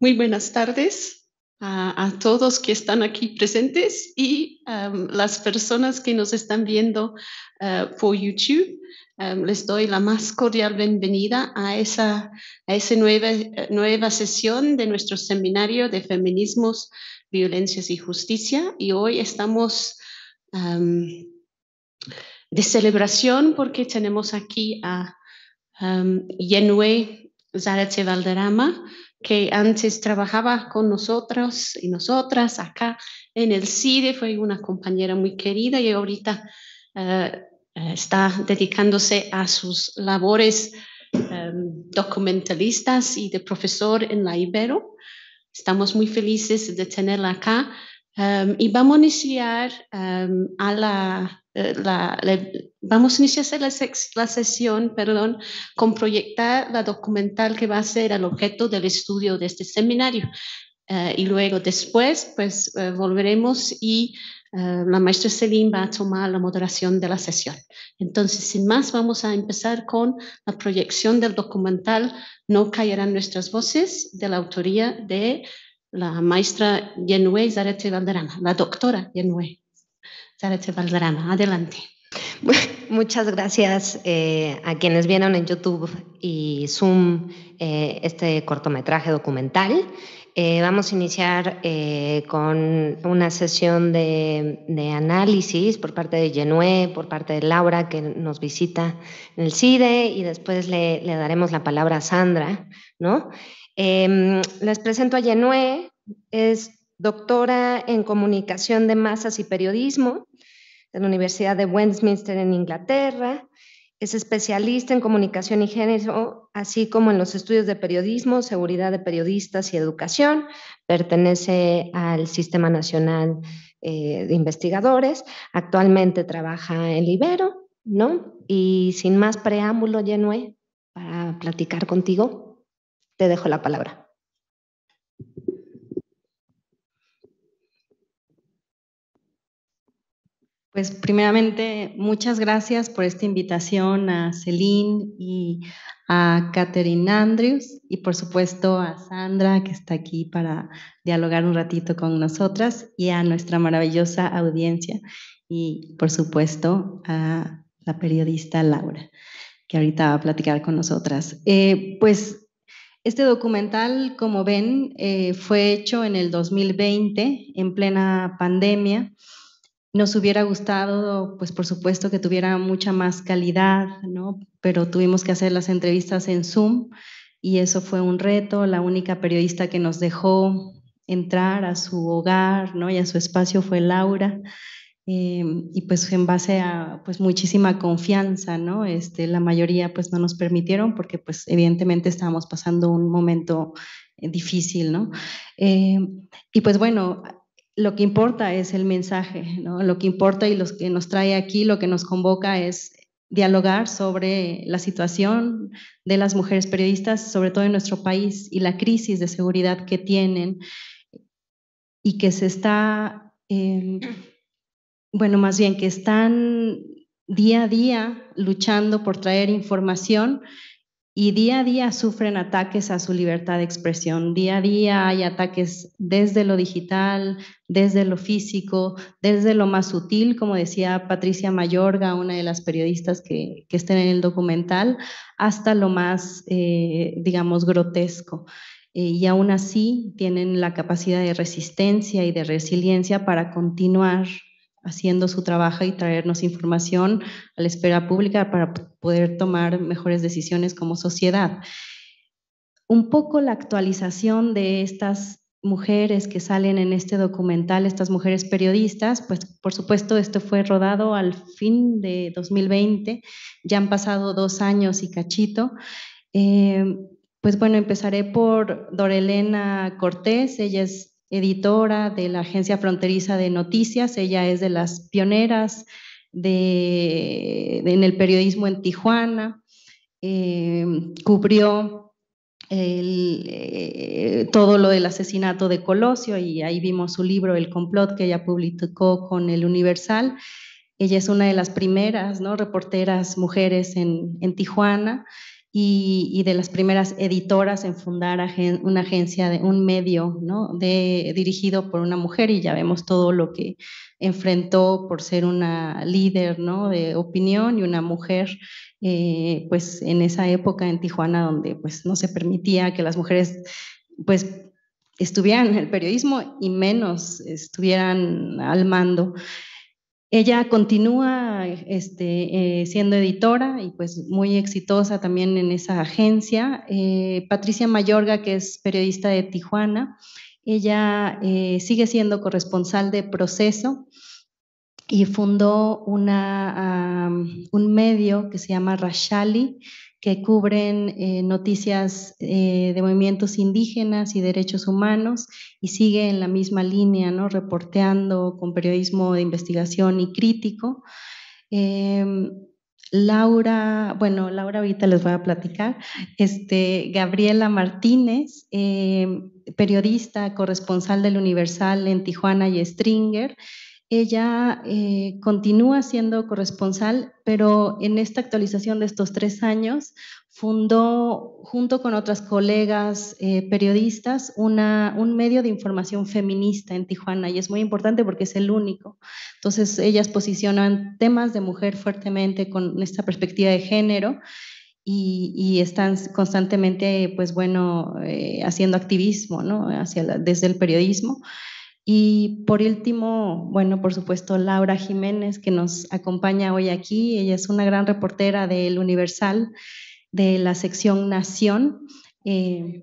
Muy buenas tardes a, todos que están aquí presentes y um, las personas que nos están viendo uh, por YouTube. Um, les doy la más cordial bienvenida a esa, nueva, sesión de nuestro seminario de feminismos, violencias y justicia. Y hoy estamos um, de celebración porque tenemos aquí a Yenue Zarate Valderrama, que antes trabajaba con nosotros y nosotras acá en el CIDE, fue una compañera muy querida y ahorita eh, eh, está dedicándose a sus labores em, documentalistas y de profesor en la Ibero. Estamos muy felices de tenerla acá Em, y vamos a iniciar em, a eh, la, vamos a iniciar la, sesión, perdón, con proyectar la documental que va a ser el objeto del estudio de este seminario. Eh, y luego después, pues eh, volveremos y la maestra Celine va a tomar la moderación de la sesión. Entonces, sin más, vamos a empezar con la proyección del documental No caerán nuestras voces, de la autoría de la maestra Yenue Zarete Valderrama, la doctora Yenue Zarete Valderrama. Adelante. Muchas gracias eh, a quienes vieron en YouTube y Zoom eh, este cortometraje documental. Eh, vamos a iniciar con una sesión de, análisis por parte de Genue, por parte de Laura, que nos visita en el CIDE, y después le, le daremos la palabra a Sandra, ¿no? Em, les presento a Yenue, es doctora en comunicación de masas y periodismo de la Universidad de Westminster en Inglaterra. Es especialista en comunicación y género, así como en los estudios de periodismo, seguridad de periodistas y educación. Pertenece al Sistema Nacional eh, de Investigadores. Actualmente trabaja en Libero, ¿no? Y sin más preámbulo, Yenue, para platicar contigo. Te dejo la palabra. Pues primeramente, muchas gracias por esta invitación a Celine y a Catherine Andrews y por supuesto a Sandra que está aquí para dialogar un ratito con nosotras y a nuestra maravillosa audiencia y por supuesto a la periodista Laura que ahorita va a platicar con nosotras. Eh, pues este documental, como ven, eh, fue hecho en el 2020, en plena pandemia. Nos hubiera gustado, pues por supuesto que tuviera mucha más calidad, ¿no? Pero tuvimos que hacer las entrevistas en Zoom y eso fue un reto. La única periodista que nos dejó entrar a su hogar, ¿no? Y a su espacio fue Laura. Em, y pues en base a pues muchísima confianza, ¿no? Este, la mayoría pues no nos permitieron porque pues evidentemente estábamos pasando un momento eh, difícil, ¿no? Em, y pues bueno, lo que importa es el mensaje, ¿no? Lo que importa y lo que nos trae aquí, lo que nos convoca es dialogar sobre la situación de las mujeres periodistas, sobre todo en nuestro país, y la crisis de seguridad que tienen y que se está... Em, bueno, más bien que están día a día luchando por traer información y día a día sufren ataques a su libertad de expresión. Día a día hay ataques desde lo digital, desde lo físico, desde lo más sutil, como decía Patricia Mayorga, una de las periodistas que, que estén en el documental, hasta lo más, eh, digamos, grotesco. Eh, y aún así tienen la capacidad de resistencia y de resiliencia para continuar haciendo su trabajo y traernos información a la espera pública para poder tomar mejores decisiones como sociedad. Un poco la actualización de estas mujeres que salen en este documental, estas mujeres periodistas, pues por supuesto esto fue rodado al fin de 2020, ya han pasado dos años y cachito. Eh, pues bueno, empezaré por Dorelena Cortés, ella es editora de la Agencia Fronteriza de Noticias. Ella es de las pioneras en el periodismo en Tijuana. Eh, cubrió eh, todo lo del asesinato de Colosio y ahí vimos su libro El complot que ella publicó con el Universal. Ella es una de las primeras ¿no? reporteras mujeres en, en Tijuana y, de las primeras editoras en fundar una agencia, de un medio de, dirigido por una mujer y ya vemos todo lo que enfrentó por ser una líder ¿no? de opinión y una mujer eh, pues en esa época en Tijuana donde pues no se permitía que las mujeres pues estuvieran en el periodismo y menos estuvieran al mando. Ella continúa este, eh, siendo editora y pues muy exitosa también en esa agencia. Eh, Patricia Mayorga, que es periodista de Tijuana, ella eh, sigue siendo corresponsal de Proceso y fundó un medio que se llama Rashali, que cubren eh, noticias eh, de movimientos indígenas y derechos humanos y sigue en la misma línea, ¿no? reporteando con periodismo de investigación y crítico. Em, Laura, bueno, Laura ahorita les voy a platicar, este, Gabriela Martínez, em, periodista, corresponsal del Universal en Tijuana y Stringer, ella eh, continúa siendo corresponsal, pero en esta actualización de estos tres años fundó, junto con otras colegas eh, periodistas, un medio de información feminista en Tijuana y es muy importante porque es el único. Entonces, ellas posicionan temas de mujer fuertemente con esta perspectiva de género. Y, están constantemente, pues bueno, eh, haciendo activismo, desde el periodismo. Y por último, bueno, por supuesto, Laura Jiménez, que nos acompaña hoy aquí. Ella es una gran reportera del Universal, de la sección Nación. Eh,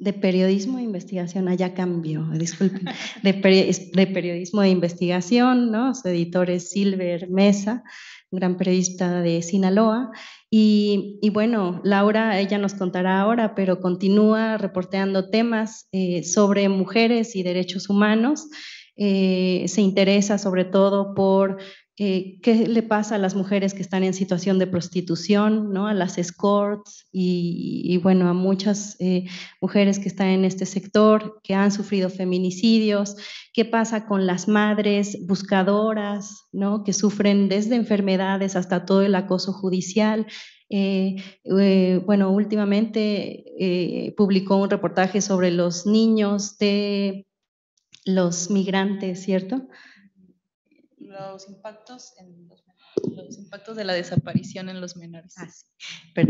de periodismo e investigación, allá ah, cambio, disculpen, de, periodismo e investigación, ¿no? Su editor es Silver Mesa, gran periodista de Sinaloa, y, bueno, Laura, ella nos contará ahora, pero continúa reporteando temas eh, sobre mujeres y derechos humanos. Eh, se interesa sobre todo por eh, qué le pasa a las mujeres que están en situación de prostitución, a las escorts y, bueno, a muchas eh, mujeres que están en este sector, que han sufrido feminicidios, qué pasa con las madres buscadoras, que sufren desde enfermedades hasta todo el acoso judicial. Eh, bueno, últimamente publicó un reportaje sobre los niños de los migrantes, ¿cierto? los impactos en los, impactos de la desaparición en los menores.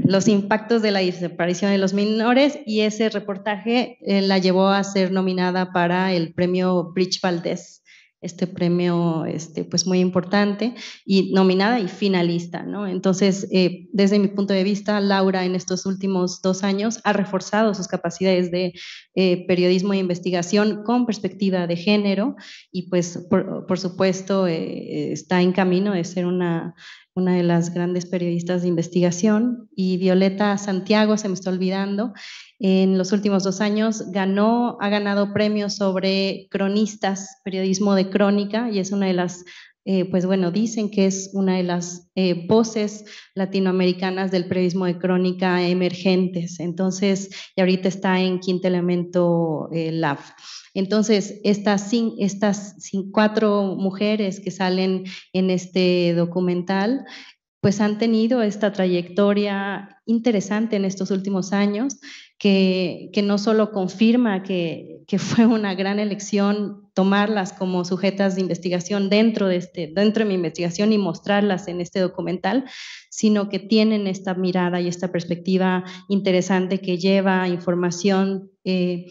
Los impactos de la desaparición en los menores ah, y ese reportaje eh, la llevó a ser nominada para el premio Bridge Valdés este premio este, pues muy importante y nominada y finalista. ¿no? Entonces, eh, desde mi punto de vista, Laura en estos últimos dos años ha reforzado sus capacidades de eh, periodismo e investigación con perspectiva de género y pues por, supuesto eh, está en camino de ser una una de las grandes periodistas de investigación, y Violeta Santiago, se me está olvidando, en los últimos dos años ganó, ha ganado premios sobre cronistas, periodismo de crónica, y es una de las eh, pues bueno, dicen que es una de las eh, voces latinoamericanas del periodismo de crónica emergentes. Entonces, y ahorita está en Quinto Elemento eh, Entonces, estas, estas cuatro mujeres que salen en este documental, pues han tenido esta trayectoria interesante en estos últimos años, que, que no solo confirma que que fue una gran elección tomarlas como sujetas de investigación dentro de, este, dentro de mi investigación y mostrarlas en este documental, sino que tienen esta mirada y esta perspectiva interesante que lleva información eh,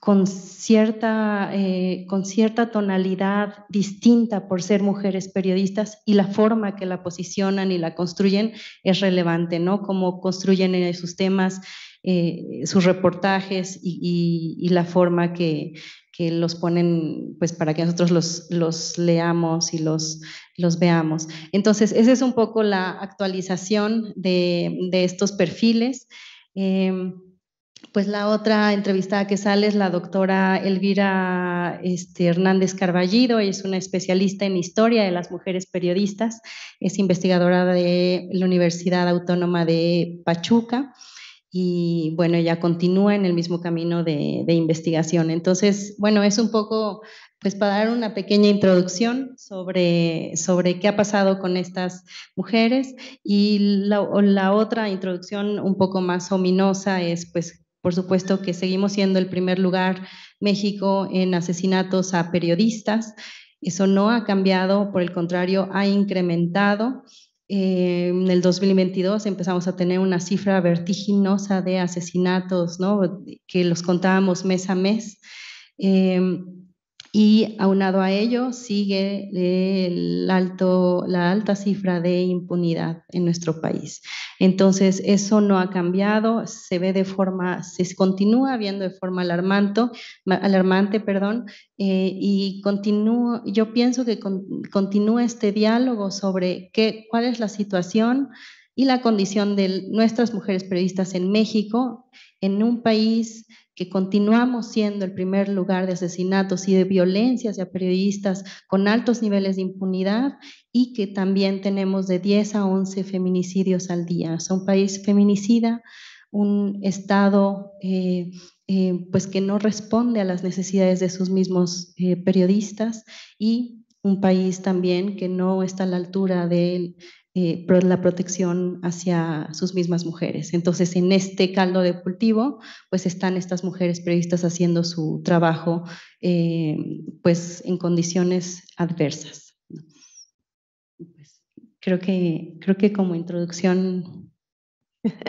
con, cierta, eh, con cierta tonalidad distinta por ser mujeres periodistas y la forma que la posicionan y la construyen es relevante, ¿no? Cómo construyen eh, sus temas eh, sus reportajes y, la forma que, los ponen pues para que nosotros los, leamos y los, veamos. Entonces, esa es un poco la actualización de, estos perfiles. Eh, pues la otra entrevistada que sale es la doctora Elvira este, Hernández Carballido, es una especialista en historia de las mujeres periodistas, es investigadora de la Universidad Autónoma de Pachuca y bueno, ella continúa en el mismo camino de, investigación. Entonces, bueno, es un poco, pues para dar una pequeña introducción sobre, sobre qué ha pasado con estas mujeres y la, la otra introducción un poco más ominosa es pues por supuesto que seguimos siendo el primer lugar México en asesinatos a periodistas. Eso no ha cambiado, por el contrario, ha incrementado. Eh, en el 2022 empezamos a tener una cifra vertiginosa de asesinatos, que los contábamos mes a mes. Eh, y aunado a ello sigue el alto, la alta cifra de impunidad en nuestro país. Entonces, eso no ha cambiado, se ve de forma, se continúa viendo de forma alarmante, alarmante perdón, eh, y continúo, yo pienso que continúa este diálogo sobre qué, cuál es la situación y la condición de nuestras mujeres periodistas en México, en un país que continuamos siendo el primer lugar de asesinatos y de violencias a periodistas con altos niveles de impunidad y que también tenemos de 10 a 11 feminicidios al día. O un país feminicida, un Estado eh, eh, pues que no responde a las necesidades de sus mismos eh, periodistas y un país también que no está a la altura del eh, la protección hacia sus mismas mujeres. Entonces, en este caldo de cultivo, pues están estas mujeres previstas haciendo su trabajo, eh, pues en condiciones adversas. Pues, creo, que, creo que como introducción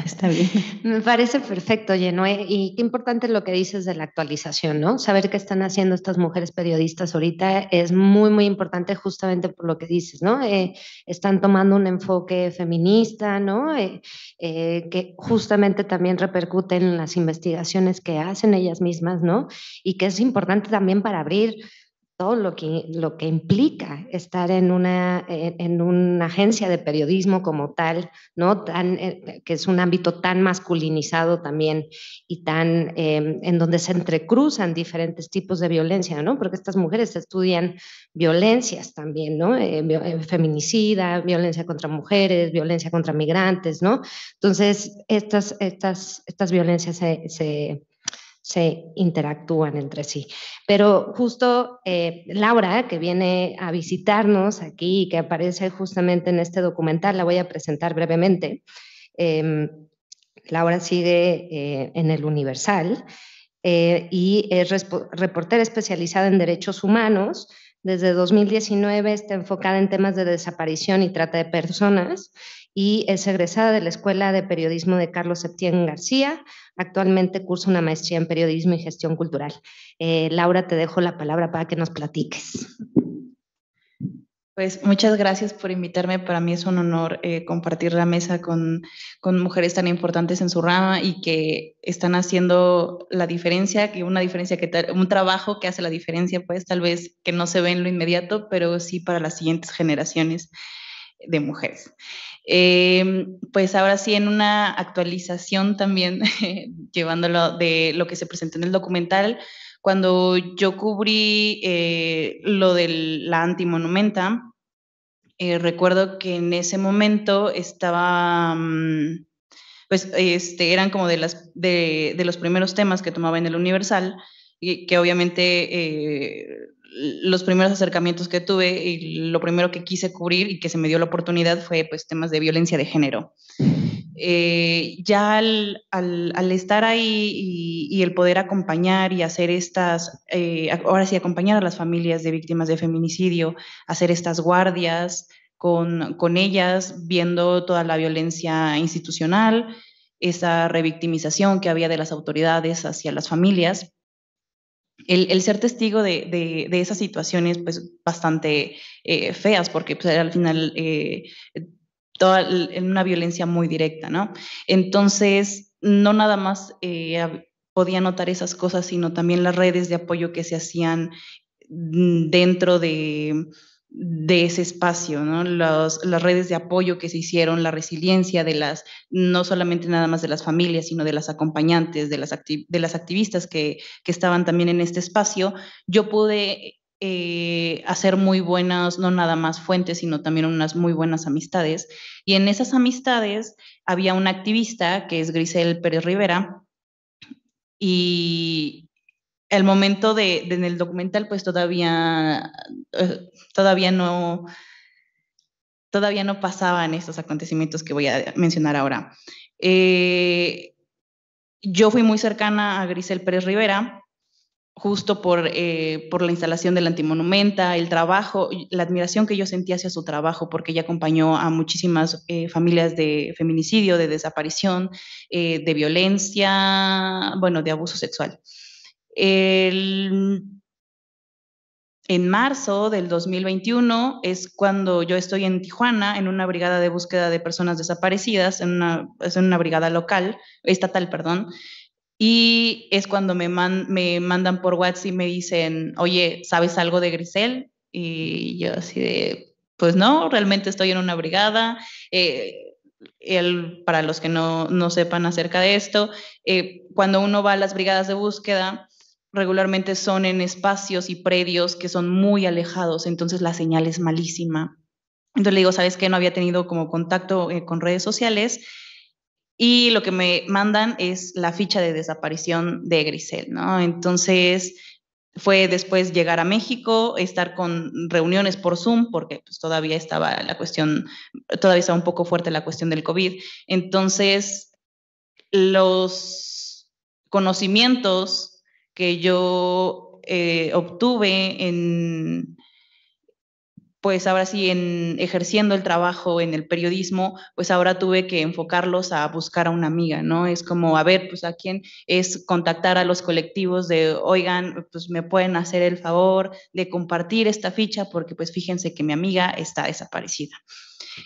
Está bien. Me parece perfecto, Genoé. Y qué importante lo que dices de la actualización, ¿no? Saber qué están haciendo estas mujeres periodistas ahorita es muy, muy importante justamente por lo que dices, ¿no? Eh, están tomando un enfoque feminista, ¿no? Eh, eh, que justamente también repercute en las investigaciones que hacen ellas mismas, ¿no? Y que es importante también para abrir todo lo que, lo que implica estar en una, en, una agencia de periodismo como tal, ¿no? Tan, eh, eh, que es un ámbito tan masculinizado también y tan eh, en donde se entrecruzan diferentes tipos de violencia, ¿no? Porque estas mujeres estudian violencias también, ¿no? feminicida, violencia contra mujeres, violencia contra migrantes, ¿no? Entonces, estas, estas, estas violencias se se interactúan entre sí. Pero justo eh, Laura, que viene a visitarnos aquí y que aparece justamente en este documental, la voy a presentar brevemente. Em, Laura sigue eh, en el Universal eh, y es reportera especializada en derechos humanos. Desde 2019 está enfocada en temas de desaparición y trata de personas y es egresada de la Escuela de Periodismo de Carlos Septién García. Actualmente cursa una maestría en Periodismo y Gestión Cultural. Eh, Laura, te dejo la palabra para que nos platiques. Pues muchas gracias por invitarme. Para mí es un honor eh, compartir la mesa con, mujeres tan importantes en su rama y que están haciendo la diferencia, que una diferencia que un trabajo que hace la diferencia, pues tal vez que no se ve en lo inmediato, pero sí para las siguientes generaciones de mujeres. Em, pues ahora sí, en una actualización también, llevándolo de lo que se presentó en el documental, cuando yo cubrí eh, lo de la antimonumenta, eh, recuerdo que en ese momento estaba, mm, pues este, eran como de, las, de, de los primeros temas que tomaba en el Universal, y que obviamente eh, los primeros acercamientos que tuve y lo primero que quise cubrir y que se me dio la oportunidad fue pues temas de violencia de género. Eh, ya al, estar ahí y, el poder acompañar y hacer estas, eh, ahora sí, acompañar a las familias de víctimas de feminicidio, hacer estas guardias con, con ellas, viendo toda la violencia institucional, esa revictimización que había de las autoridades hacia las familias, el, ser testigo de, esas situaciones pues bastante eh, feas, porque pues, al final eh, toda una violencia muy directa, ¿no? Entonces, no nada más eh, podía notar esas cosas, sino también las redes de apoyo que se hacían mm, dentro de de ese espacio, ¿no? Los, las redes de apoyo que se hicieron, la resiliencia de las, no solamente nada más de las familias, sino de las acompañantes, de las, de las activistas que, que estaban también en este espacio, yo pude eh, hacer muy buenas, no nada más fuentes, sino también unas muy buenas amistades. Y en esas amistades había una activista que es Grisel Pérez Rivera y el momento de, en el documental pues todavía eh, todavía no todavía no pasaban estos acontecimientos que voy a mencionar ahora eh, yo fui muy cercana a Grisel Pérez Rivera justo por, eh, por la instalación del antimonumenta, el trabajo, la admiración que yo sentía hacia su trabajo, porque ella acompañó a muchísimas familias de feminicidio, de desaparición, de violencia, bueno, de abuso sexual. El, en marzo del 2021 es cuando yo estoy en Tijuana en una brigada de búsqueda de personas desaparecidas, en una, es en una brigada local, estatal, perdón, y es cuando me, me mandan por WhatsApp y me dicen, oye, ¿sabes algo de Grisel? Y yo así de, pues no, realmente estoy en una brigada. Eh, el, para los que no, no sepan acerca de esto, eh, cuando uno va a las brigadas de búsqueda, regularmente son en espacios y predios que son muy alejados, entonces la señal es malísima. Entonces le digo, ¿sabes qué? No había tenido como contacto eh, con redes sociales y lo que me mandan es la ficha de desaparición de Grisel, ¿no? Entonces fue después llegar a México, estar con reuniones por Zoom, porque pues, todavía estaba la cuestión, todavía estaba un poco fuerte la cuestión del COVID. Entonces, los conocimientos que yo eh, obtuve en, pues ahora sí, en ejerciendo el trabajo en el periodismo, pues ahora tuve que enfocarlos a buscar a una amiga, ¿no? Es como, a ver, pues a quién es contactar a los colectivos de, oigan, pues me pueden hacer el favor de compartir esta ficha porque pues fíjense que mi amiga está desaparecida.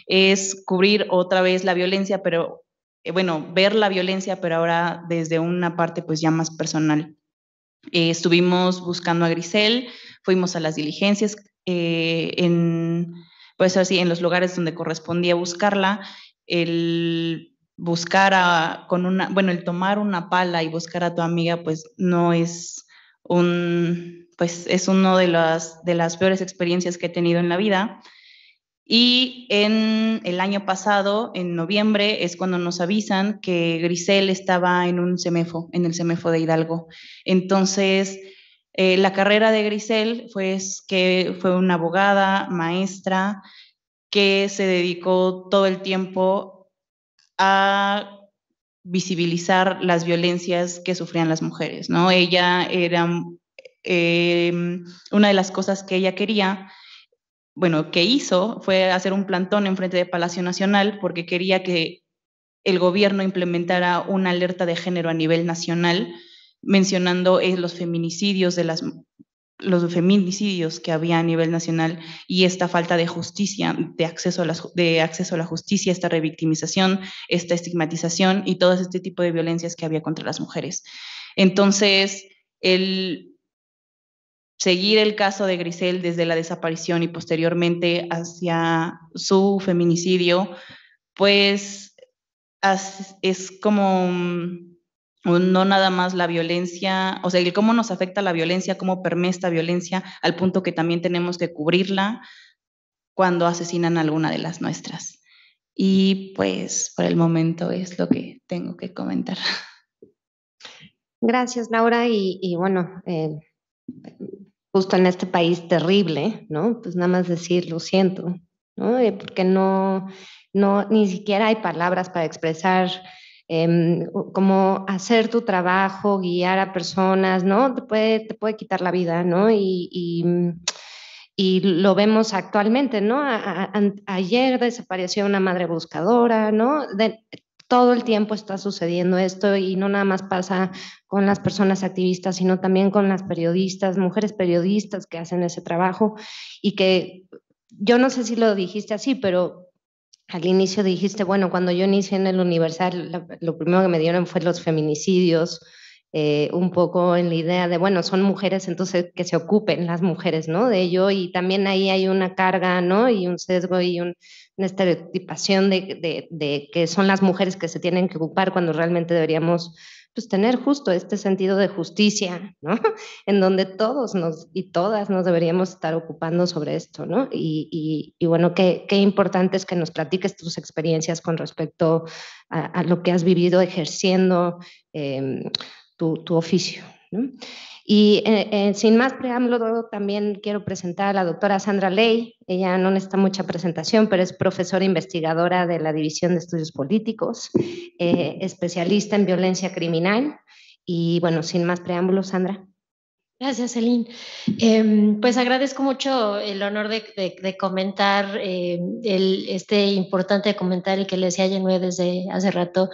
Es cubrir otra vez la violencia, pero, eh, bueno, ver la violencia, pero ahora desde una parte pues ya más personal. Eh, estuvimos buscando a Grisel, fuimos a las diligencias eh, en, pues así, en los lugares donde correspondía buscarla. El buscar a, con una, bueno, el tomar una pala y buscar a tu amiga, pues no es un, pues es una de las, de las peores experiencias que he tenido en la vida. Y en el año pasado, en noviembre, es cuando nos avisan que Grisel estaba en un semefo, en el semefo de Hidalgo. Entonces, eh, la carrera de Grisel fue, que fue una abogada, maestra, que se dedicó todo el tiempo a visibilizar las violencias que sufrían las mujeres, ¿no? Ella era eh, una de las cosas que ella quería bueno, que hizo fue hacer un plantón en frente de Palacio Nacional porque quería que el gobierno implementara una alerta de género a nivel nacional, mencionando eh, los feminicidios de las los feminicidios que había a nivel nacional y esta falta de justicia, de acceso a, las, de acceso a la justicia, esta revictimización, esta estigmatización y todo este tipo de violencias que había contra las mujeres. Entonces, el seguir el caso de Grisel desde la desaparición y posteriormente hacia su feminicidio, pues es como mm, no nada más la violencia, o sea, cómo nos afecta la violencia, cómo permea esta violencia, al punto que también tenemos que cubrirla cuando asesinan a alguna de las nuestras. Y pues por el momento es lo que tengo que comentar. Gracias, Laura. Y, bueno, eh, justo en este país terrible, ¿no? Pues nada más decir, lo siento, ¿no? Eh, porque no, no, ni siquiera hay palabras para expresar em, cómo hacer tu trabajo, guiar a personas, ¿no? Te puede, te puede quitar la vida, ¿no? Y, y, lo vemos actualmente, ¿no? ayer desapareció una madre buscadora, ¿no? De, todo el tiempo está sucediendo esto y no nada más pasa con las personas activistas, sino también con las periodistas, mujeres periodistas que hacen ese trabajo y que yo no sé si lo dijiste así, pero al inicio dijiste, bueno, cuando yo inicié en el Universal, lo, primero que me dieron fue los feminicidios, eh, un poco en la idea de, bueno, son mujeres, entonces que se ocupen las mujeres, ¿no? De ello, y también ahí hay una carga, ¿no? Y un sesgo y un, una estereotipación de, de, que son las mujeres que se tienen que ocupar cuando realmente deberíamos pues, tener justo este sentido de justicia, ¿no? En donde todos nos y todas nos deberíamos estar ocupando sobre esto, ¿no? Y, bueno, qué, importante es que nos platiques tus experiencias con respecto a, lo que has vivido ejerciendo em, tu, tu, oficio, ¿no? Y eh, eh, sin más preámbulo, también quiero presentar a la doctora Sandra Ley. Ella no necesita mucha presentación, pero es profesora investigadora de la División de Estudios Políticos, eh, especialista en violencia criminal. Y bueno, sin más preámbulo, Sandra. Gracias, Celine. Em, pues agradezco mucho el honor de, comentar este importante comentario que le decía Yenue desde hace rato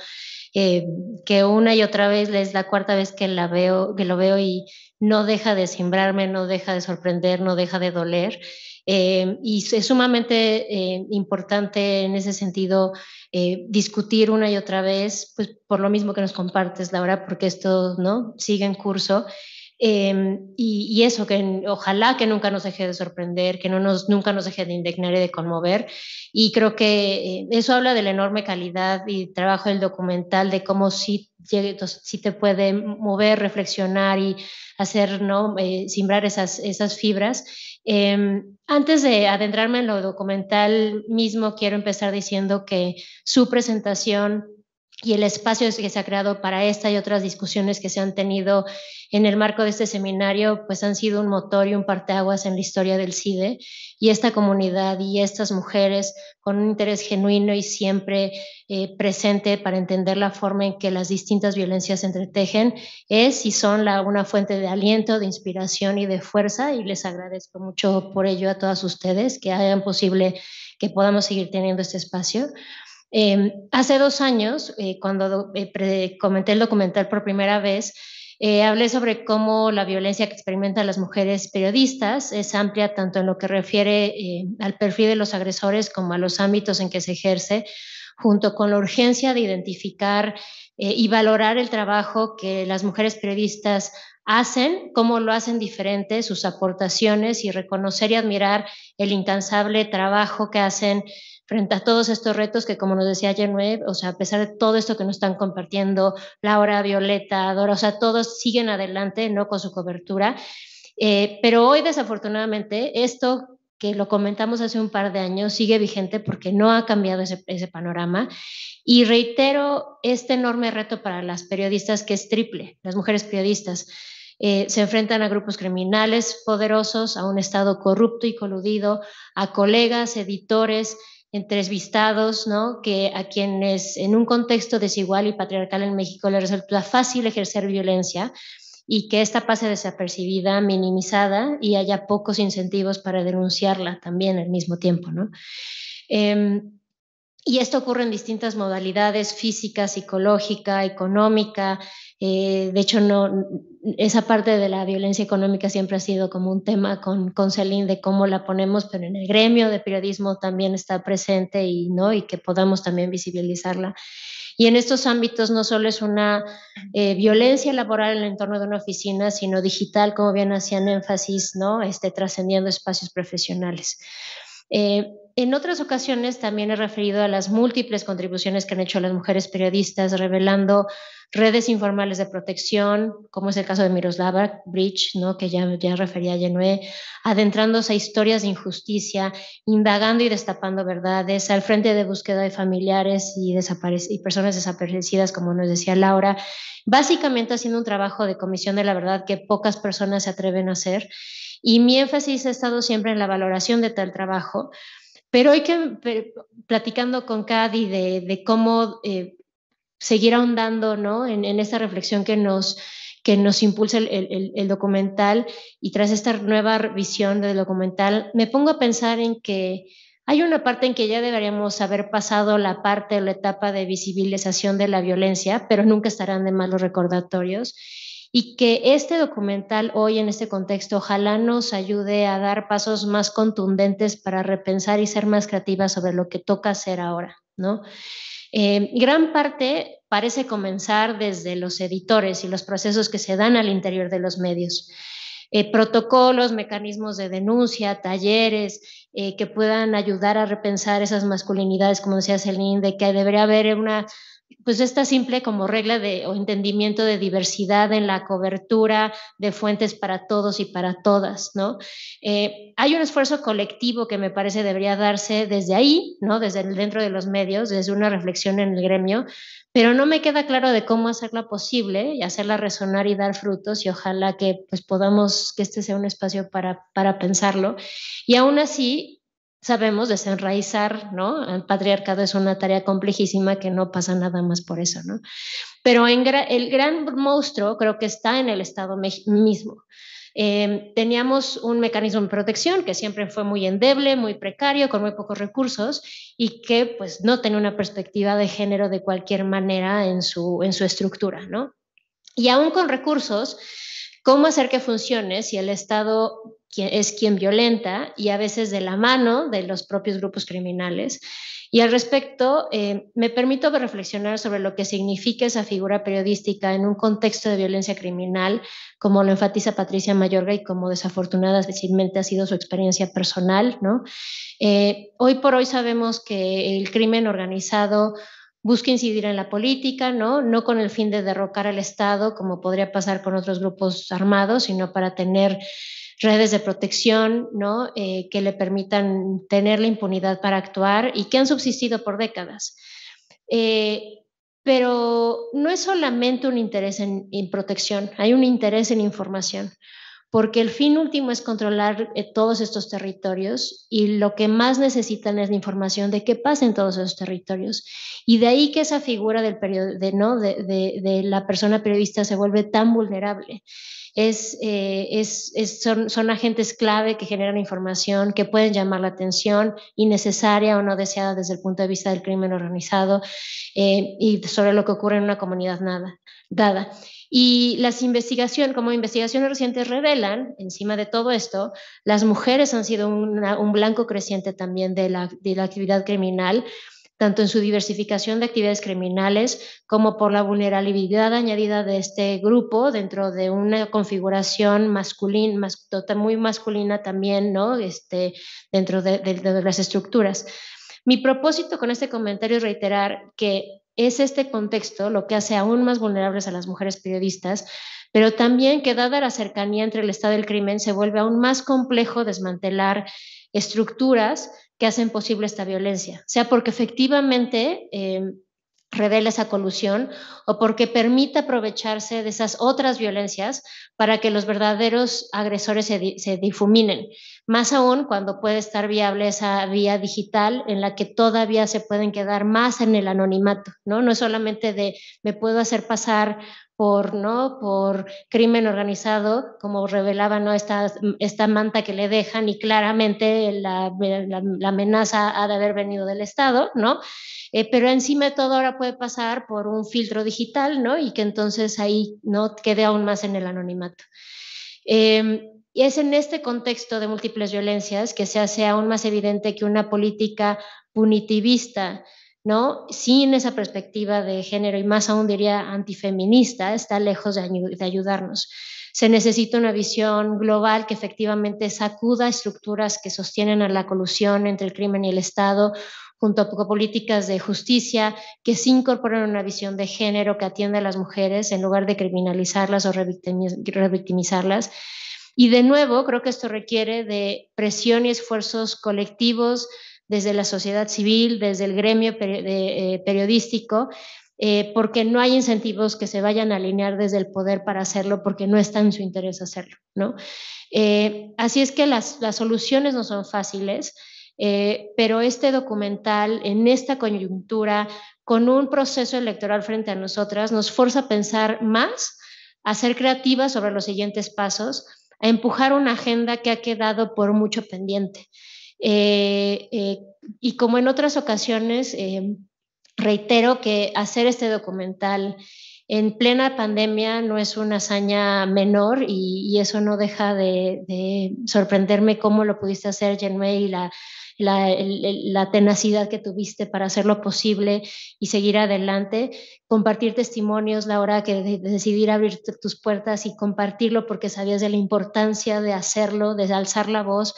eh, que una y otra vez es la cuarta vez que, la veo, que lo veo y no deja de sembrarme, no deja de sorprender, no deja de doler. Eh, y es sumamente eh, importante en ese sentido discutir una y otra vez, pues por lo mismo que nos compartes, Laura, porque esto ¿no? sigue en curso Em, y, eso, que ojalá que nunca nos deje de sorprender, que no nos, nunca nos deje de indignar y de conmover. Y creo que eh, eso habla de la enorme calidad y trabajo del documental, de cómo sí, si te puede mover, reflexionar y hacer, ¿no? Eh, simbrar esas, esas fibras. Em, antes de adentrarme en lo documental mismo, quiero empezar diciendo que su presentación y el espacio que se ha creado para esta y otras discusiones que se han tenido en el marco de este seminario, pues han sido un motor y un parteaguas en la historia del CIDE y esta comunidad y estas mujeres con un interés genuino y siempre eh, presente para entender la forma en que las distintas violencias se entretejen es y son la, una fuente de aliento, de inspiración y de fuerza y les agradezco mucho por ello a todas ustedes que hayan posible que podamos seguir teniendo este espacio. Em, hace dos años, eh, cuando eh, comenté el documental por primera vez, eh, hablé sobre cómo la violencia que experimentan las mujeres periodistas es amplia tanto en lo que refiere al perfil de los agresores como a los ámbitos en que se ejerce, junto con la urgencia de identificar y valorar el trabajo que las mujeres periodistas hacen, cómo lo hacen diferente, sus aportaciones y reconocer y admirar el incansable trabajo que hacen frente a todos estos retos que, como nos decía Genueve, o sea, a pesar de todo esto que nos están compartiendo, Laura, Violeta, Dora, o sea, todos siguen adelante, ¿no? Con su cobertura. Eh, pero hoy, desafortunadamente, esto que lo comentamos hace un par de años sigue vigente porque no ha cambiado ese, ese panorama. Y reitero este enorme reto para las periodistas que es triple, las mujeres periodistas. Eh, se enfrentan a grupos criminales poderosos, a un Estado corrupto y coludido, a colegas, editores, entrevistados, ¿no? que a quienes en un contexto desigual y patriarcal en México les resulta fácil ejercer violencia y que esta pase desapercibida, minimizada y haya pocos incentivos para denunciarla también al mismo tiempo. ¿no? Em, y esto ocurre en distintas modalidades, física, psicológica, económica, eh, de hecho, no, esa parte de la violencia económica siempre ha sido como un tema con, con Celine de cómo la ponemos, pero en el gremio de periodismo también está presente y, ¿no? que podamos también visibilizarla. Y en estos ámbitos no solo es una eh, violencia laboral en el entorno de una oficina, sino digital, como bien hacían énfasis, ¿no? Este, trascendiendo espacios profesionales. Eh, en otras ocasiones también he referido a las múltiples contribuciones que han hecho las mujeres periodistas revelando redes informales de protección, como es el caso de Miroslava Bridge, ¿no? que ya, ya refería a adentrándose a historias de injusticia, indagando y destapando verdades, al frente de búsqueda de familiares y personas desaparecidas, como nos decía Laura, básicamente haciendo un trabajo de comisión de la verdad que pocas personas se atreven a hacer. Y mi énfasis ha estado siempre en la valoración de tal trabajo pero hoy que platicando con Cady de, cómo eh, seguir ahondando ¿no? en, esta esa reflexión que nos, que nos impulsa el, el, documental y tras esta nueva visión del documental, me pongo a pensar en que hay una parte en que ya deberíamos haber pasado la parte o la etapa de visibilización de la violencia, pero nunca estarán de malos recordatorios y que este documental hoy en este contexto ojalá nos ayude a dar pasos más contundentes para repensar y ser más creativas sobre lo que toca hacer ahora, ¿no? Eh, gran parte parece comenzar desde los editores y los procesos que se dan al interior de los medios. Eh, protocolos, mecanismos de denuncia, talleres eh, que puedan ayudar a repensar esas masculinidades, como decía Celine, de que debería haber una pues esta simple como regla de, o entendimiento de diversidad en la cobertura de fuentes para todos y para todas, ¿no? Eh, hay un esfuerzo colectivo que me parece debería darse desde ahí, ¿no? Desde el, dentro de los medios, desde una reflexión en el gremio, pero no me queda claro de cómo hacerla posible y hacerla resonar y dar frutos y ojalá que pues podamos, que este sea un espacio para, para pensarlo. Y aún así, sabemos desenraizar, ¿no? El patriarcado es una tarea complejísima que no pasa nada más por eso, ¿no? Pero el gran monstruo creo que está en el Estado mismo. Em, teníamos un mecanismo de protección que siempre fue muy endeble, muy precario, con muy pocos recursos y que pues no tenía una perspectiva de género de cualquier manera en su, en su estructura, ¿no? Y aún con recursos, ¿cómo hacer que funcione si el Estado es quien violenta y a veces de la mano de los propios grupos criminales. Y al respecto, eh, me permito reflexionar sobre lo que significa esa figura periodística en un contexto de violencia criminal, como lo enfatiza Patricia Mayorga y como desafortunadamente ha sido su experiencia personal. ¿no? Eh, hoy por hoy sabemos que el crimen organizado busca incidir en la política, ¿no? no con el fin de derrocar al Estado, como podría pasar con otros grupos armados, sino para tener redes de protección, ¿no? Eh, que le permitan tener la impunidad para actuar y que han subsistido por décadas. Eh, pero no es solamente un interés en, protección, hay un interés en información, porque el fin último es controlar eh, todos estos territorios y lo que más necesitan es la información de qué pasa en todos esos territorios. Y de ahí que esa figura del de, ¿no? de, de la persona periodista se vuelve tan vulnerable es, eh, son, agentes clave que generan información, que pueden llamar la atención innecesaria o no deseada desde el punto de vista del crimen organizado eh, y sobre lo que ocurre en una comunidad nada, dada. Y las investigaciones, como investigaciones recientes revelan, encima de todo esto, las mujeres han sido un blanco creciente también de la, de la actividad criminal tanto en su diversificación de actividades criminales como por la vulnerabilidad añadida de este grupo dentro de una configuración masculina, tota, muy masculina también, ¿no? Este, dentro de, las estructuras. Mi propósito con este comentario es reiterar que es este contexto lo que hace aún más vulnerables a las mujeres periodistas, pero también que dada la cercanía entre el Estado y el crimen se vuelve aún más complejo desmantelar estructuras que hacen posible esta violencia, sea porque efectivamente eh, revela esa colusión o porque permite aprovecharse de esas otras violencias para que los verdaderos agresores se difuminen. Más aún cuando puede estar viable esa vía digital en la que todavía se pueden quedar más en el anonimato, ¿no? No es solamente de me puedo hacer pasar por, ¿no? por crimen organizado, como revelaba ¿no? esta, esta manta que le dejan y claramente la, la, amenaza ha de haber venido del Estado, ¿no? Eh, pero encima de todo ahora puede pasar por un filtro digital, ¿no? Y que entonces ahí no quede aún más en el anonimato. Eh, y es en este contexto de múltiples violencias que se hace aún más evidente que una política punitivista, Sin esa perspectiva de género y más aún diría antifeminista, está lejos de, ayudarnos. Se necesita una visión global que efectivamente sacuda estructuras que sostienen a la colusión entre el crimen y el Estado, junto a políticas de justicia que se incorporan una visión de género que atienda a las mujeres en lugar de criminalizarlas o revictimizarlas y de nuevo, creo que esto requiere de presión y esfuerzos colectivos desde la sociedad civil, desde el gremio eh, periodístico, eh, porque no hay incentivos que se vayan a alinear desde el poder para hacerlo, porque no está en su interés hacerlo, ¿no? Eh, así es que las, las, soluciones no son fáciles, pero este documental, en esta coyuntura, con un proceso electoral frente a nosotras, nos fuerza a pensar más, a ser creativas sobre los siguientes pasos, a empujar una agenda que ha quedado por mucho pendiente. Eh, eh, y como en otras ocasiones, eh, reitero que hacer este documental en plena pandemia no es una hazaña menor y, eso no deja de, sorprenderme cómo lo pudiste hacer, y la la, tenacidad que tuviste para hacer lo posible y seguir adelante, compartir testimonios, la hora que de, decidir abrir tus puertas y compartirlo porque sabías de la importancia de hacerlo, de alzar la voz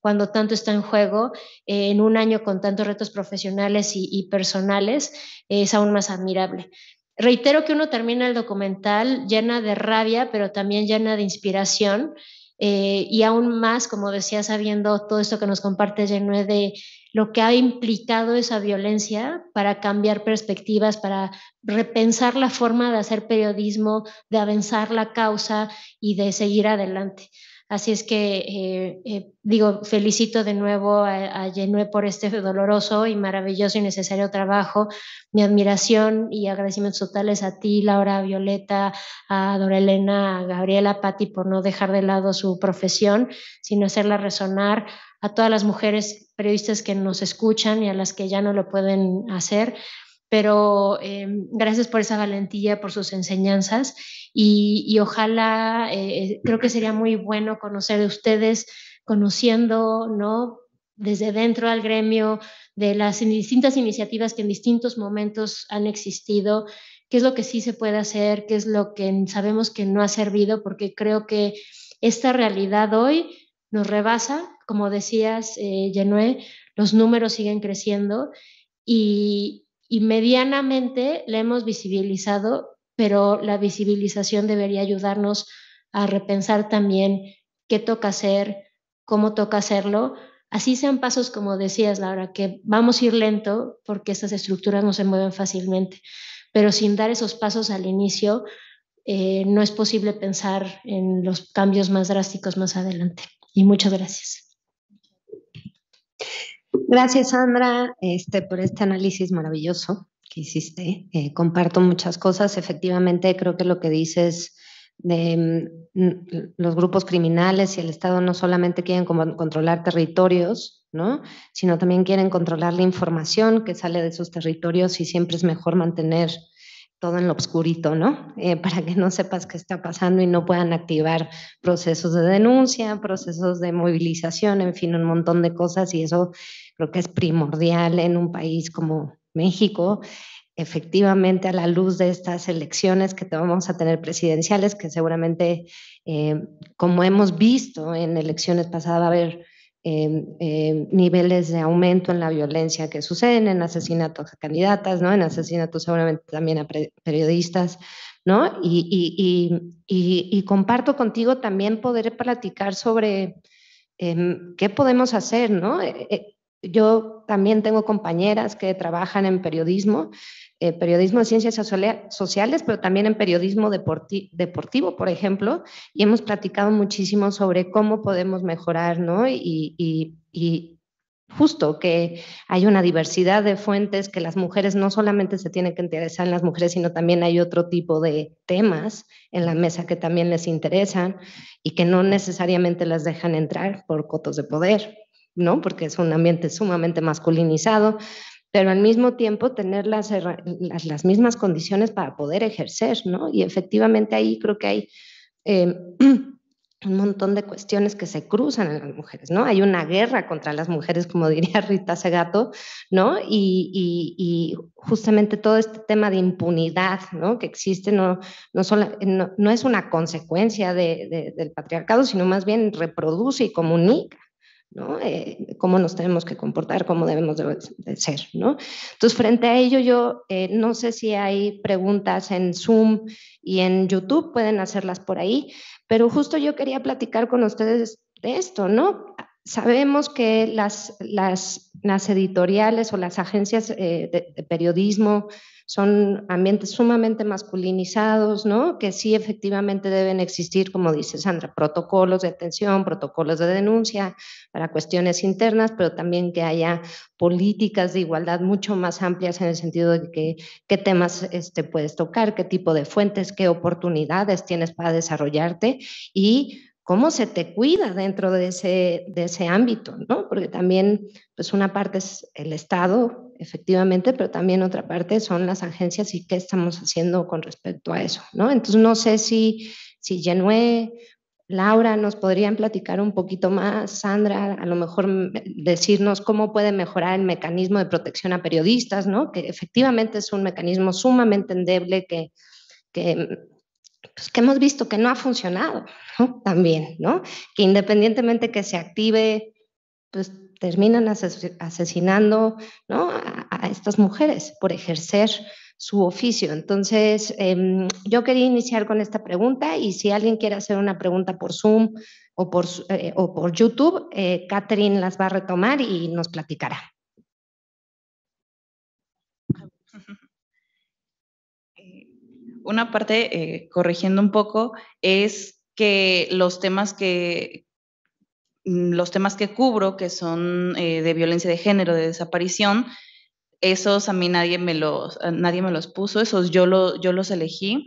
cuando tanto está en juego, eh, en un año con tantos retos profesionales y, personales, es aún más admirable. Reitero que uno termina el documental llena de rabia, pero también llena de inspiración. Eh, y aún más, como decía, sabiendo todo esto que nos comparte Genue de lo que ha implicado esa violencia para cambiar perspectivas, para repensar la forma de hacer periodismo, de avanzar la causa y de seguir adelante. Así es que, eh, eh, digo, felicito de nuevo a, a por este doloroso y maravilloso y necesario trabajo. Mi admiración y agradecimientos totales a ti, Laura, Violeta, a Dora Elena, a Gabriela, a Patti, por no dejar de lado su profesión, sino hacerla resonar a todas las mujeres periodistas que nos escuchan y a las que ya no lo pueden hacer. Pero eh, gracias por esa valentía, por sus enseñanzas y, ojalá, eh, eh, creo que sería muy bueno conocer de ustedes, conociendo, ¿no? Desde dentro al gremio, de las distintas iniciativas que en distintos momentos han existido, qué es lo que sí se puede hacer, qué es lo que sabemos que no ha servido, porque creo que esta realidad hoy nos rebasa, como decías, eh, Genue, los números siguen creciendo y, y medianamente la hemos visibilizado, pero la visibilización debería ayudarnos a repensar también qué toca hacer, cómo toca hacerlo. Así sean pasos, como decías, Laura, que vamos a ir lento porque estas estructuras no se mueven fácilmente, pero sin dar esos pasos al inicio, eh, no es posible pensar en los cambios más drásticos más adelante. Y muchas gracias. Gracias, Sandra, este, por este análisis maravilloso que hiciste. Eh, comparto muchas cosas. Efectivamente, creo que lo que dices de mm, los grupos criminales y el Estado no solamente quieren controlar territorios, ¿no? sino también quieren controlar la información que sale de esos territorios y siempre es mejor mantener todo en lo oscurito, ¿no? Eh, para que no sepas qué está pasando y no puedan activar procesos de denuncia, procesos de movilización, en fin, un montón de cosas y eso creo que es primordial en un país como, México, efectivamente a la luz de estas elecciones que vamos a tener presidenciales, que seguramente, eh, como hemos visto en elecciones pasadas, va a haber eh, eh, niveles de aumento en la violencia que suceden, en asesinatos a candidatas, ¿no? en asesinatos seguramente también a periodistas. ¿no? Y, y, comparto contigo también poder platicar sobre em, qué podemos hacer, ¿no? Yo también tengo compañeras que trabajan en periodismo, eh, periodismo de ciencias sociales, pero también en periodismo deportivo, por ejemplo, y hemos platicado muchísimo sobre cómo podemos mejorar, ¿no? Y, y justo que hay una diversidad de fuentes, que las mujeres no solamente se tienen que interesar en las mujeres, sino también hay otro tipo de temas en la mesa que también les interesan y que no necesariamente las dejan entrar por cotos de poder. ¿no? Porque es un ambiente sumamente masculinizado, pero al mismo tiempo tener las, mismas condiciones para poder ejercer, ¿no? Y efectivamente ahí creo que hay... Em, un montón de cuestiones que se cruzan en las mujeres, ¿no? Hay una guerra contra las mujeres, como diría Rita Segato, ¿no? Y, justamente todo este tema de impunidad, ¿no? Que existe, no, no, no, es una consecuencia del patriarcado, sino más bien reproduce y comunica, ¿no? Eh, cómo nos tenemos que comportar, cómo debemos de, ser, ¿no? Entonces, frente a ello, yo eh, no sé si hay preguntas en Zoom y en YouTube, pueden hacerlas por ahí, pero justo yo quería platicar con ustedes de esto, ¿no? sabemos que las, editoriales o las agencias eh, de, periodismo son ambientes sumamente masculinizados, ¿no? Que sí efectivamente deben existir, como dice Sandra, protocolos de atención, protocolos de denuncia para cuestiones internas, pero también que haya políticas de igualdad mucho más amplias en el sentido de que, qué temas este, puedes tocar, qué tipo de fuentes, qué oportunidades tienes para desarrollarte y cómo se te cuida dentro de ese, ese ámbito, ¿no? Porque también, pues una parte es el Estado, efectivamente, pero también otra parte son las agencias y qué estamos haciendo con respecto a eso, Entonces, no sé si, si Genue, Laura, nos podrían platicar un poquito más, Sandra, a lo mejor decirnos cómo puede mejorar el mecanismo de protección a periodistas, Que efectivamente es un mecanismo sumamente endeble que, que pues, que hemos visto que no ha funcionado también, ¿no? Que independientemente que se active, pues terminan asesinando ¿no? a, estas mujeres por ejercer su oficio. Entonces, em, yo quería iniciar con esta pregunta y si alguien quiere hacer una pregunta por Zoom o por, eh, o por YouTube, eh, Catherine las va a retomar y nos platicará. una parte, eh, corrigiendo un poco, es que los temas que mm, los temas que cubro, que son eh, de violencia de género, de desaparición, esos a mí nadie me los, eh, nadie me los puso, esos yo, yo los elegí.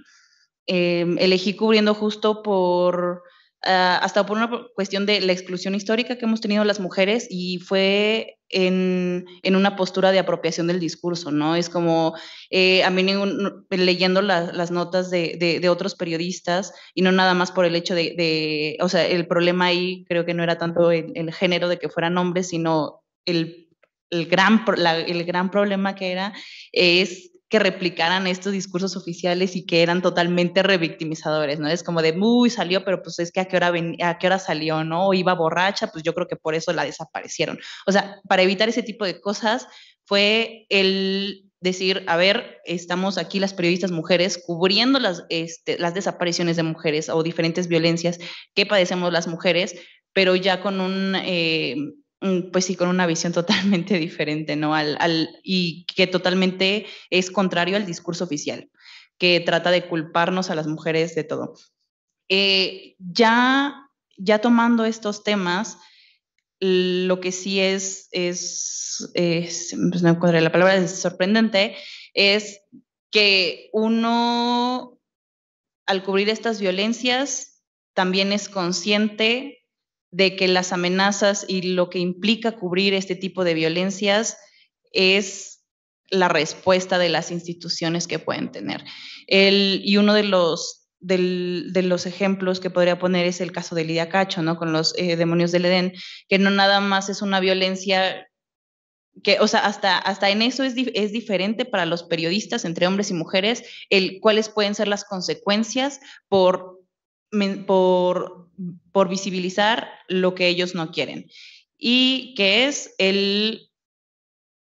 Em, elegí cubriendo justo por, ah, hasta por una cuestión de la exclusión histórica que hemos tenido las mujeres y fue en, una postura de apropiación del discurso, ¿no? Es como, eh, a mí leyendo las notas de, otros periodistas, y no nada más por el hecho de, o sea, el problema ahí creo que no era tanto el, género de que fueran hombres, sino el, gran, el gran problema que era es que replicaran estos discursos oficiales y que eran totalmente revictimizadores, ¿no? Es como de, uy, salió, pero pues es que a qué hora, a qué hora salió, ¿no? O iba borracha, pues yo creo que por eso la desaparecieron. O sea, para evitar ese tipo de cosas fue el decir, a ver, estamos aquí las periodistas mujeres cubriendo las, este, las desapariciones de mujeres o diferentes violencias que padecemos las mujeres, pero ya con un... Eh, Mm, pues sí, con una visión totalmente diferente, ¿no? Al, y que totalmente es contrario al discurso oficial, que trata de culparnos a las mujeres de todo. Eh, ya, ya tomando estos temas, lo que sí es, es, pues la palabra, es sorprendente, es que uno, al cubrir estas violencias, también es consciente de que las amenazas y lo que implica cubrir este tipo de violencias es la respuesta de las instituciones que pueden tener. El, y uno de los, de los ejemplos que podría poner es el caso de Lidia Cacho, ¿no? Con los eh, demonios del Edén, que no nada más es una violencia que, o sea, hasta, hasta en eso es, es diferente para los periodistas entre hombres y mujeres, el cuáles pueden ser las consecuencias por por, por visibilizar lo que ellos no quieren y que es el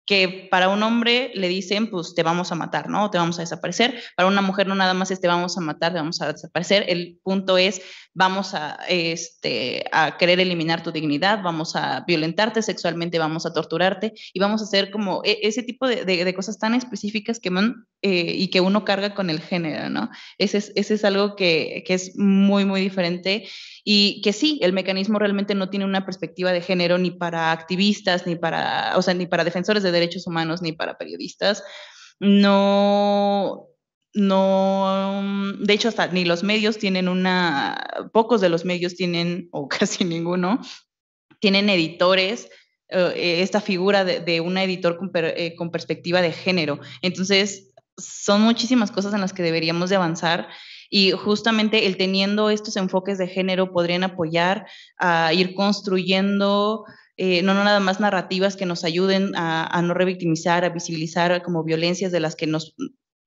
que para un hombre le dicen, pues te vamos a matar, ¿no? O te vamos a desaparecer. Para una mujer no nada más es te vamos a matar, te vamos a desaparecer. El punto es, vamos a, este, a querer eliminar tu dignidad, vamos a violentarte sexualmente, vamos a torturarte y vamos a hacer como e, ese tipo de, cosas tan específicas que man, eh, y que uno carga con el género, ¿no? Ese es, ese es algo que, que es muy, muy diferente y que sí, el mecanismo realmente no tiene una perspectiva de género ni para activistas, ni para, o sea, ni para defensores de derechos humanos, ni para periodistas. No, no, mm, de hecho hasta ni los medios tienen una, pocos de los medios tienen, o casi ninguno, tienen editores, eh, eh, esta figura de, un editor con, eh, con perspectiva de género. Entonces, son muchísimas cosas en las que deberíamos de avanzar y justamente el teniendo estos enfoques de género podrían apoyar a ir construyendo eh, no, no nada más narrativas que nos ayuden a, no revictimizar, a visibilizar como violencias de las que nos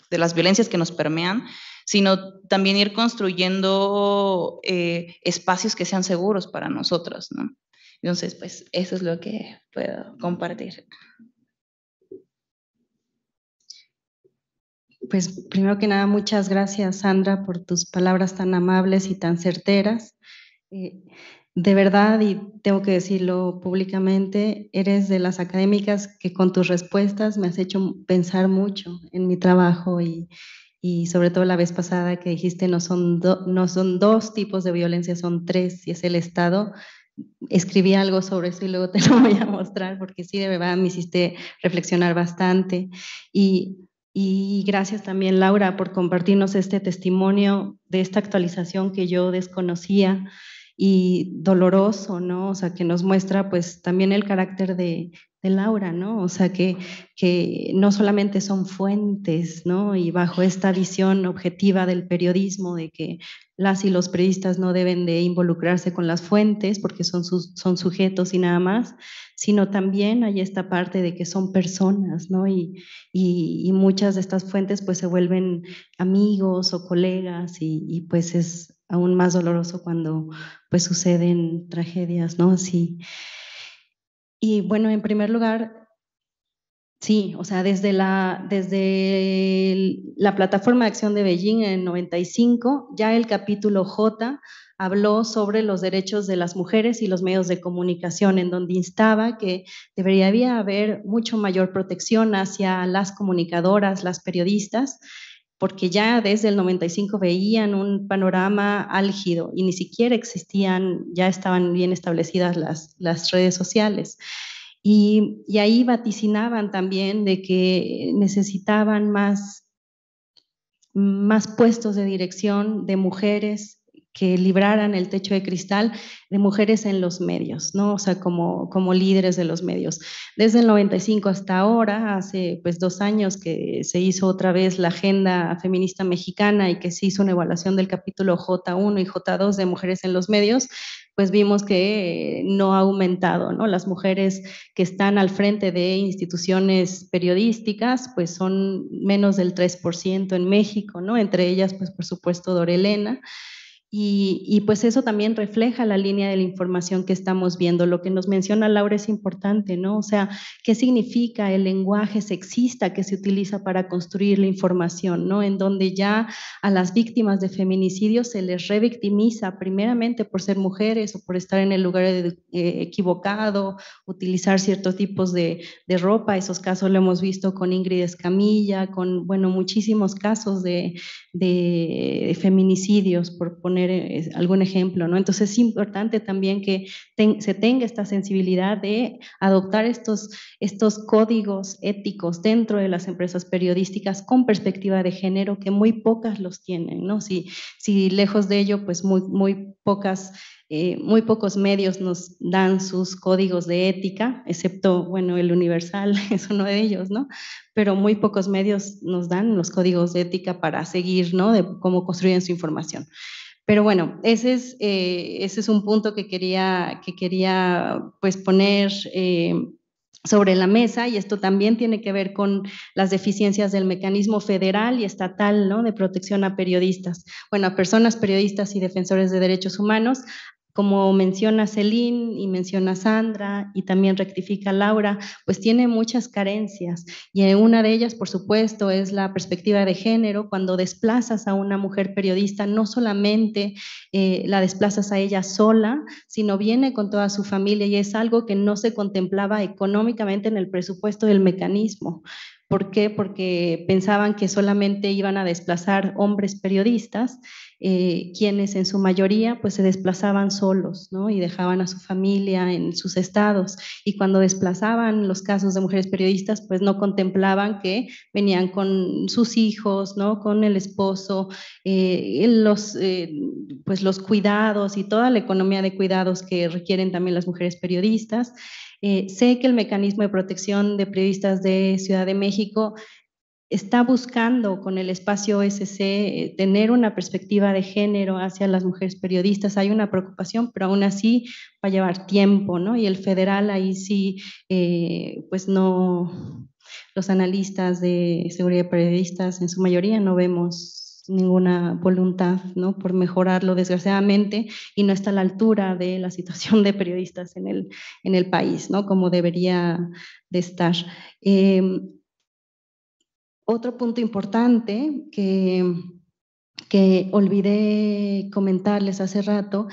de las violencias que nos permean, sino también ir construyendo eh, espacios que sean seguros para nosotros, ¿no? Entonces, pues eso es lo que puedo compartir. pues primero que nada, muchas gracias Sandra por tus palabras tan amables y tan certeras. Eh, de verdad, y tengo que decirlo públicamente, eres de las académicas que con tus respuestas me has hecho pensar mucho en mi trabajo y, sobre todo la vez pasada que dijiste no son, no son dos tipos de violencia, son tres, y es el Estado. Escribí algo sobre eso y luego te lo voy a mostrar porque sí, de verdad me hiciste reflexionar bastante. Y y gracias también, Laura, por compartirnos este testimonio de esta actualización que yo desconocía y doloroso, ¿no? O sea, que nos muestra pues también el carácter de, Laura, ¿no? O sea, que, que, no solamente son fuentes, ¿no? Y bajo esta visión objetiva del periodismo de que las y los periodistas no deben de involucrarse con las fuentes porque son, son sujetos y nada más, sino también hay esta parte de que son personas, ¿no? Y, muchas de estas fuentes pues se vuelven amigos o colegas y, y, pues es aún más doloroso cuando pues suceden tragedias, ¿no? Sí. Y bueno, en primer lugar, Sí, o sea, desde la, desde la plataforma de acción de Beijing en 95, ya el capítulo J habló sobre los derechos de las mujeres y los medios de comunicación, en donde instaba que debería haber mucho mayor protección hacia las comunicadoras, las periodistas, porque ya desde el 95 veían un panorama álgido y ni siquiera existían, ya estaban bien establecidas las, las redes sociales. Y, ahí vaticinaban también de que necesitaban más, más puestos de dirección de mujeres que libraran el techo de cristal de mujeres en los medios, ¿no? O sea, como, como líderes de los medios. Desde el 95 hasta ahora, hace pues dos años que se hizo otra vez la agenda feminista mexicana y que se hizo una evaluación del capítulo J1 y J2 de mujeres en los medios, pues vimos que eh, no ha aumentado, ¿no? Las mujeres que están al frente de instituciones periodísticas, pues son menos del 3% en México, ¿no? Entre ellas, pues por supuesto, Dorelena. Y, pues eso también refleja la línea de la información que estamos viendo. Lo que nos menciona Laura es importante, ¿no? O sea, ¿qué significa el lenguaje sexista que se utiliza para construir la información, ¿no? En donde ya a las víctimas de feminicidio se les revictimiza primeramente por ser mujeres o por estar en el lugar eh, equivocado, utilizar ciertos tipos de, ropa. Esos casos lo hemos visto con Ingrid Escamilla, con, bueno, muchísimos casos de feminicidios, por poner eh, algún ejemplo, ¿no? Entonces es importante también que se tenga esta sensibilidad de adoptar estos, estos códigos éticos dentro de las empresas periodísticas con perspectiva de género, que muy pocas los tienen, ¿no? Si, lejos de ello, pues muy, pocas... Eh, muy pocos medios nos dan sus códigos de ética, excepto, bueno, el Universal es uno de ellos, ¿no? Pero muy pocos medios nos dan los códigos de ética para seguir, ¿no? De cómo construyen su información. Pero bueno, ese es, eh, ese es un punto que quería, que quería pues, poner eh, sobre la mesa y esto también tiene que ver con las deficiencias del mecanismo federal y estatal ¿no? de protección a periodistas, bueno, a personas periodistas y defensores de derechos humanos, como menciona Celine y menciona Sandra y también rectifica Laura, pues tiene muchas carencias. Y una de ellas, por supuesto, es la perspectiva de género. Cuando desplazas a una mujer periodista, no solamente eh, la desplazas a ella sola, sino viene con toda su familia y es algo que no se contemplaba económicamente en el presupuesto del mecanismo. ¿Por qué? Porque pensaban que solamente iban a desplazar hombres periodistas eh, quienes en su mayoría pues se desplazaban solos, ¿no? Y dejaban a su familia en sus estados. Y cuando desplazaban los casos de mujeres periodistas, pues no contemplaban que venían con sus hijos, ¿no? Con el esposo, eh, los, eh, pues los cuidados y toda la economía de cuidados que requieren también las mujeres periodistas. sé que el mecanismo de protección de periodistas de Ciudad de México está buscando con el espacio OSC eh, tener una perspectiva de género hacia las mujeres periodistas. Hay una preocupación, pero aún así va a llevar tiempo, ¿no? Y el federal ahí sí, eh, pues no, los analistas de seguridad de periodistas en su mayoría no vemos ninguna voluntad ¿no? por mejorarlo, desgraciadamente, y no está a la altura de la situación de periodistas en el, en el país, ¿no? como debería de estar. Em, otro punto importante que, que olvidé comentarles hace rato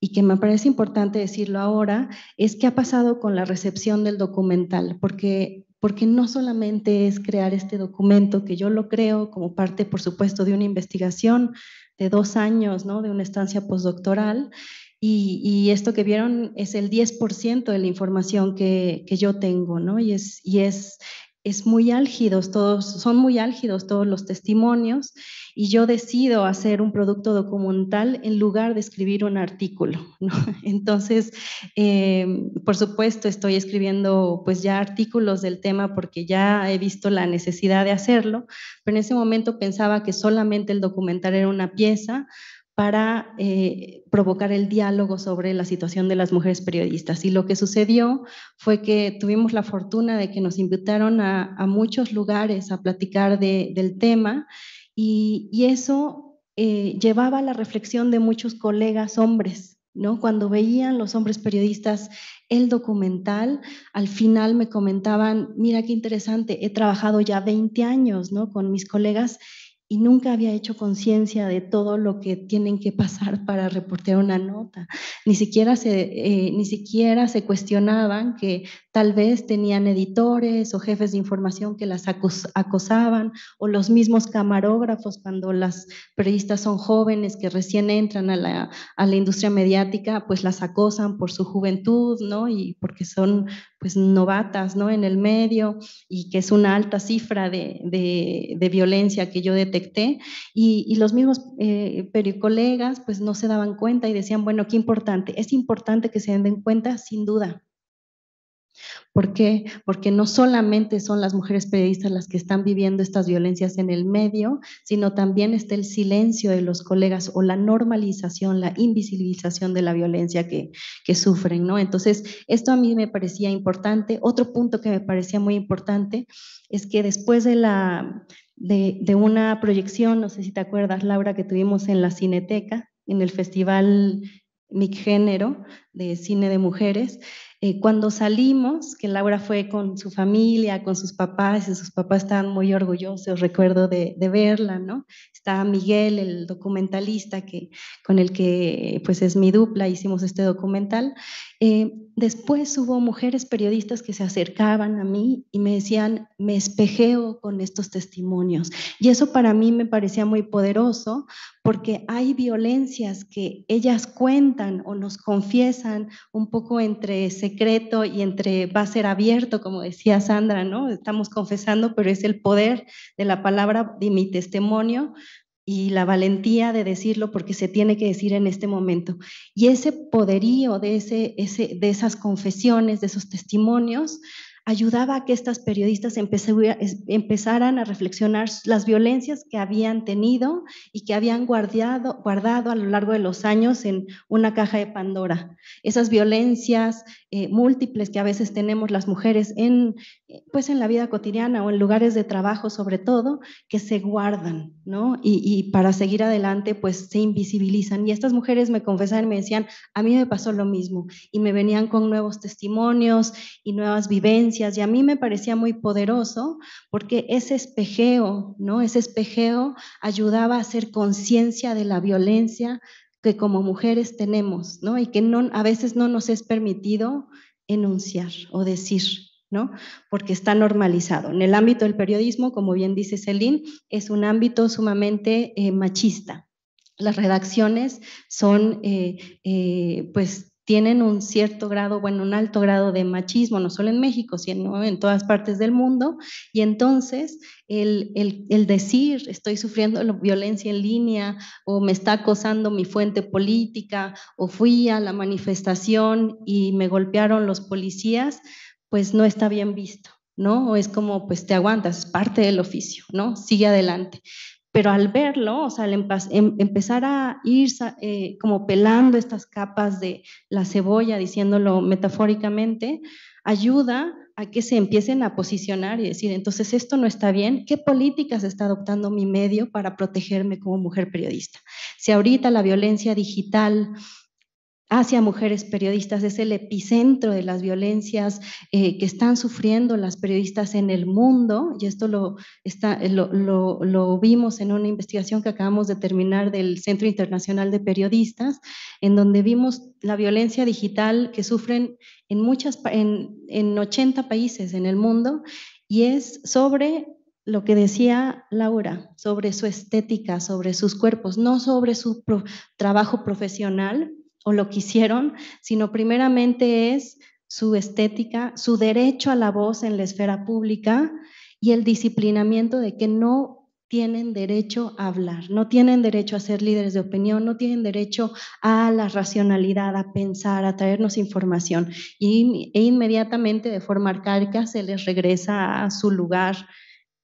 y que me parece importante decirlo ahora, es qué ha pasado con la recepción del documental, porque, porque no solamente es crear este documento, que yo lo creo como parte, por supuesto, de una investigación de dos años, ¿no? de una estancia postdoctoral, y, esto que vieron es el 10% de la información que, yo tengo, ¿no? y, es, y es es muy álgidos todos, son muy álgidos todos los testimonios y yo decido hacer un producto documental en lugar de escribir un artículo. Entonces, em, por supuesto, estoy escribiendo pues ya artículos del tema porque ya he visto la necesidad de hacerlo, pero en ese momento pensaba que solamente el documental era una pieza para eh, provocar el diálogo sobre la situación de las mujeres periodistas. Y lo que sucedió fue que tuvimos la fortuna de que nos invitaron a, muchos lugares a platicar del tema y, eso eh, llevaba a la reflexión de muchos colegas hombres. ¿No? Cuando veían los hombres periodistas el documental, al final me comentaban, mira qué interesante, he trabajado ya 20 años, ¿no? Con mis colegas y nunca había hecho conciencia de todo lo que tienen que pasar para reportear una nota. Ni siquiera se, eh, ni siquiera se cuestionaban que tal vez tenían editores o jefes de información que las acosaban o los mismos camarógrafos cuando las periodistas son jóvenes que recién entran a la, a la industria mediática, pues las acosan por su juventud, ¿no? Y porque son pues novatas, ¿no? En el medio y que es una alta cifra de, de, de violencia que yo detecté y, los mismos eh, pericolegas pues no se daban cuenta y decían, bueno, qué importante, es importante que se den cuenta sin duda. ¿Por qué? Porque no solamente son las mujeres periodistas las que están viviendo estas violencias en el medio, sino también está el silencio de los colegas o la normalización, la invisibilización de la violencia que, que sufren, ¿no? Entonces, esto a mí me parecía importante. Otro punto que me parecía muy importante es que después de la de, una proyección, no sé si te acuerdas, Laura, que tuvimos en la Cineteca, en el Festival mi Género de Cine de Mujeres. Eh, cuando salimos, que Laura fue con su familia, con sus papás, y sus papás estaban muy orgullosos, recuerdo de verla, ¿no? está Miguel, el documentalista que, con el que pues es mi dupla, hicimos este documental. Eh, después hubo mujeres periodistas que se acercaban a mí y me decían, me espejeo con estos testimonios. Y eso para mí me parecía muy poderoso porque hay violencias que ellas cuentan o nos confiesan un poco entre secreto y entre va a ser abierto, como decía Sandra, ¿no? Estamos confesando, pero es el poder de la palabra de mi testimonio y la valentía de decirlo porque se tiene que decir en este momento. Y ese poderío de, ese, de esas confesiones, de esos testimonios, ayudaba a que estas periodistas empezaran a reflexionar las violencias que habían tenido y que habían guardado, guardado a lo largo de los años en una caja de Pandora. Esas violencias eh, múltiples que a veces tenemos las mujeres en, pues en la vida cotidiana o en lugares de trabajo sobre todo, que se guardan, ¿no? Y, y para seguir adelante pues se invisibilizan. Y estas mujeres me confesaban, me decían, a mí me pasó lo mismo y me venían con nuevos testimonios y nuevas vivencias y a mí me parecía muy poderoso porque ese espejeo, ¿no? Ese espejeo ayudaba a hacer conciencia de la violencia que como mujeres tenemos, ¿no? Y que no, a veces no nos es permitido enunciar o decir, ¿no? Porque está normalizado. En el ámbito del periodismo, como bien dice Celine, es un ámbito sumamente eh, machista. Las redacciones son, eh, eh, pues, tienen un cierto grado, bueno, un alto grado de machismo, no solo en México, sino en todas partes del mundo. Y entonces el, decir, estoy sufriendo violencia en línea o me está acosando mi fuente política o fui a la manifestación y me golpearon los policías, pues no está bien visto. ¿no? O Es como, pues te aguantas, es parte del oficio, ¿no? Sigue adelante pero al verlo, o sea, al em-, empezar a ir eh, como pelando estas capas de la cebolla, diciéndolo metafóricamente, ayuda a que se empiecen a posicionar y decir, entonces esto no está bien, ¿qué políticas está adoptando mi medio para protegerme como mujer periodista? Si ahorita la violencia digital hacia mujeres periodistas, es el epicentro de las violencias eh, que están sufriendo las periodistas en el mundo, y esto eh, lo, vimos en una investigación que acabamos de terminar del Centro Internacional de Periodistas, en donde vimos la violencia digital que sufren en, muchas, en, 80 países en el mundo, y es sobre lo que decía Laura sobre su estética, sobre sus cuerpos, no sobre su trabajo profesional, o lo que hicieron, sino primeramente es su estética, su derecho a la voz en la esfera pública y el disciplinamiento de que no tienen derecho a hablar, no tienen derecho a ser líderes de opinión, no tienen derecho a la racionalidad, a pensar, a traernos información. e inmediatamente, de forma arcaica, se les regresa a su lugar,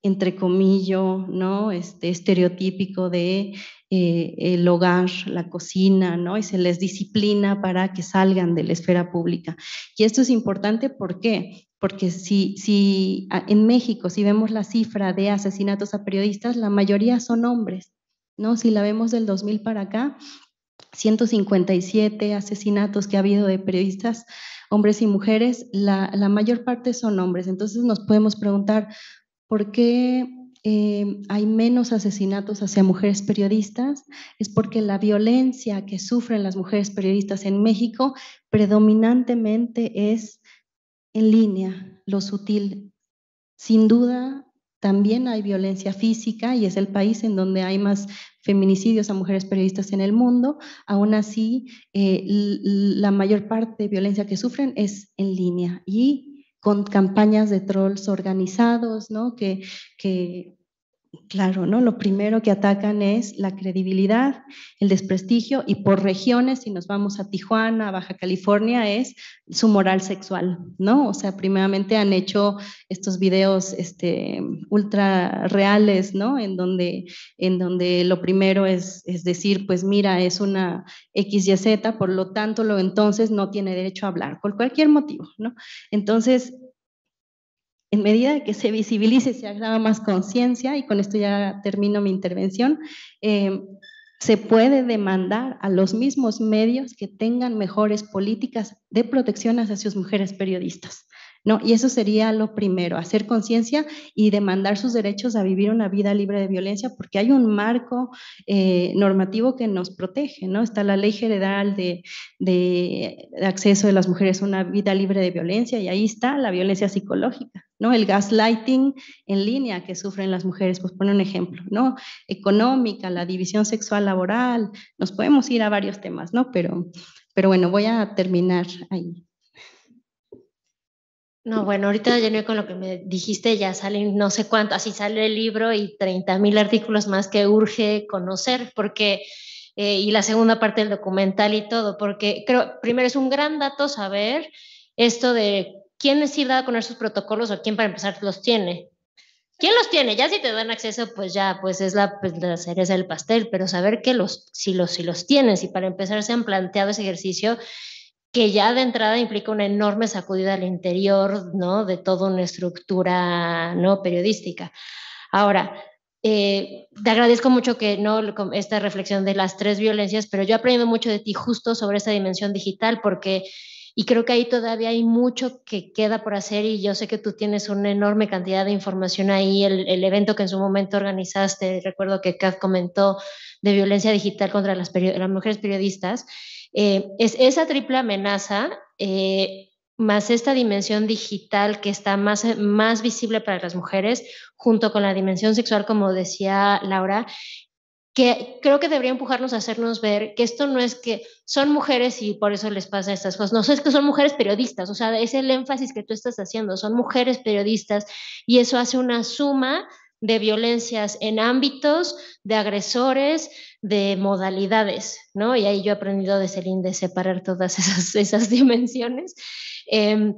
entre comillas, ¿no? este, estereotípico de eh, el hogar, la cocina, ¿no? Y se les disciplina para que salgan de la esfera pública. Y esto es importante, ¿por qué? Porque si, si en México, si vemos la cifra de asesinatos a periodistas, la mayoría son hombres, ¿no? Si la vemos del 2000 para acá, 157 asesinatos que ha habido de periodistas, hombres y mujeres, la, la mayor parte son hombres. Entonces nos podemos preguntar, ¿por qué Em, hay menos asesinatos hacia mujeres periodistas es porque la violencia que sufren las mujeres periodistas en México predominantemente es en línea, lo sutil. Sin duda, también hay violencia física y es el país en donde hay más feminicidios a mujeres periodistas en el mundo. Aún así, eh, la mayor parte de violencia que sufren es en línea y con campañas de trolls organizados, ¿no? Que, que Claro, ¿no? Lo primero que atacan es la credibilidad, el desprestigio y por regiones, si nos vamos a Tijuana, Baja California, es su moral sexual, ¿no? O sea, primeramente han hecho estos videos este, ultra reales, ¿no? En donde, en donde lo primero es, es decir, pues mira, es una X, Y, Z, por lo tanto, lo entonces no tiene derecho a hablar, por cualquier motivo, ¿no? Entonces, en medida que se visibilice y se agrava más conciencia, y con esto ya termino mi intervención, eh, se puede demandar a los mismos medios que tengan mejores políticas de protección hacia sus mujeres periodistas. Y eso sería lo primero, hacer conciencia y demandar sus derechos a vivir una vida libre de violencia, porque hay un marco eh, normativo que nos protege, ¿no? Está la ley general de, acceso de las mujeres a una vida libre de violencia y ahí está la violencia psicológica, ¿no? El gaslighting en línea que sufren las mujeres, pues pone un ejemplo, ¿no? Económica, la división sexual laboral, nos podemos ir a varios temas, ¿no? Pero, pero bueno, voy a terminar ahí. No, bueno, ahorita ya con lo que me dijiste, ya salen no sé cuánto, así sale el libro y 30 mil artículos más que urge conocer, porque, eh, y la segunda parte del documental y todo, porque creo, primero es un gran dato saber esto de quién es ir a poner sus protocolos o quién para empezar los tiene. ¿Quién los tiene? Ya si te dan acceso, pues ya, pues es la, pues cereza del pastel, pero saber que los, si los, si los tienen, y para empezar se han planteado ese ejercicio, que ya de entrada implica una enorme sacudida al interior, De toda una estructura, ¿no? Periodística. Ahora, eh, te agradezco mucho que no esta reflexión de las tres violencias, pero yo he aprendido mucho de ti justo sobre esta dimensión digital, porque y creo que ahí todavía hay mucho que queda por hacer y yo sé que tú tienes una enorme cantidad de información ahí, el, evento que en su momento organizaste, recuerdo que Kat comentó de violencia digital contra las mujeres periodistas, eh, es esa triple amenaza eh, más esta dimensión digital que está más, más visible para las mujeres, junto con la dimensión sexual, como decía Laura, que creo que debería empujarnos a hacernos ver que esto no es que son mujeres y por eso les pasa estas cosas, no es que son mujeres periodistas, o sea, es el énfasis que tú estás haciendo, son mujeres periodistas y eso hace una suma de violencias en ámbitos, de agresores, de modalidades, ¿no? Y ahí yo he aprendido de Celine de separar todas esas, dimensiones. Em,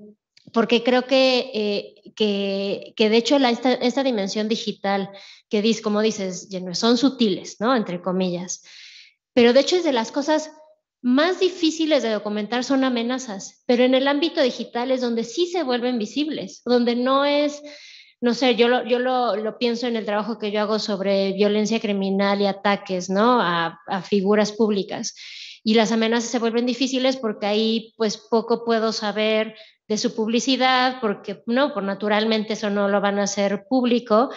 porque creo eh, que, que, de hecho esta, dimensión digital que dice, como dices, son sutiles, ¿no? Entre comillas. Pero de hecho es de las cosas más difíciles de documentar son amenazas, pero en el ámbito digital es donde sí se vuelven visibles, donde no es no sé, yo, lo, yo lo, pienso en el trabajo que yo hago sobre violencia criminal y ataques, ¿no? A, figuras públicas. Y las amenazas se vuelven difíciles porque ahí pues poco puedo saber de su publicidad, porque no, por naturalmente eso no lo van a hacer público,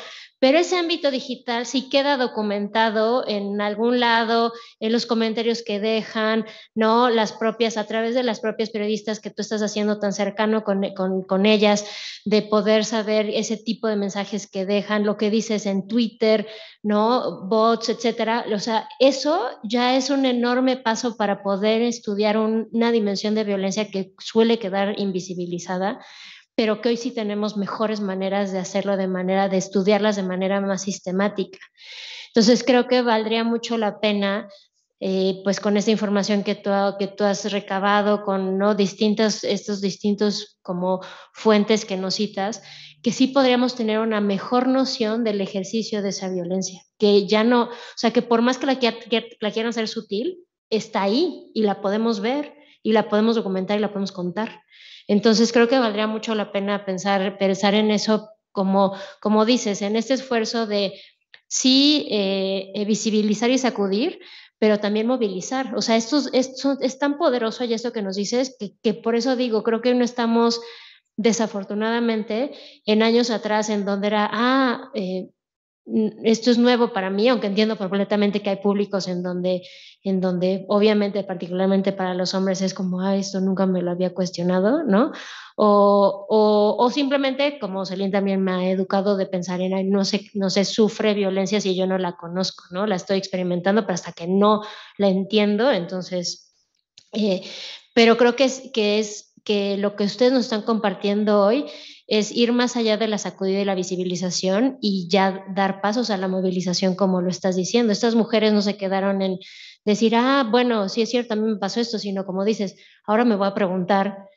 pero ese ámbito digital sí queda documentado en algún lado, en los comentarios que dejan, ¿no? Las propias, a través de las propias periodistas que tú estás haciendo tan cercano con, ellas, de poder saber ese tipo de mensajes que dejan, lo que dices en Twitter, ¿no? Bots, etcétera. O sea, eso ya es un enorme paso para poder estudiar una dimensión de violencia que suele quedar invisibilizada pero que hoy sí tenemos mejores maneras de hacerlo de manera, de estudiarlas de manera más sistemática. Entonces creo que valdría mucho la pena, eh, pues con esta información que tú, que tú has recabado, con ¿no? distintas, estos distintos como fuentes que nos citas, que sí podríamos tener una mejor noción del ejercicio de esa violencia, que ya no, o sea, que por más que la, que la quieran ser sutil, está ahí y la podemos ver y la podemos documentar y la podemos contar. Entonces creo que valdría mucho la pena pensar, pensar en eso como, como dices, en este esfuerzo de sí eh, eh, visibilizar y sacudir, pero también movilizar. O sea, esto, es tan poderoso y esto que nos dices que, que por eso digo, creo que no estamos desafortunadamente en años atrás en donde era, ah, eh, Mm, esto es nuevo para mí, aunque entiendo completamente que hay públicos en donde, en donde obviamente, particularmente para los hombres, es como, ah, esto nunca me lo había cuestionado, ¿no? O, simplemente, como Celine también me ha educado de pensar en, no se, no sufre violencia si yo no la conozco, ¿no? La estoy experimentando, pero hasta que no la entiendo, entonces, eh, pero creo que es, que es que lo que ustedes nos están compartiendo hoy es ir más allá de la sacudida y la visibilización y ya dar pasos a la movilización, como lo estás diciendo. Estas mujeres no se quedaron en decir, ah, bueno, sí es cierto, a mí me pasó esto, sino como dices, ahora me voy a preguntar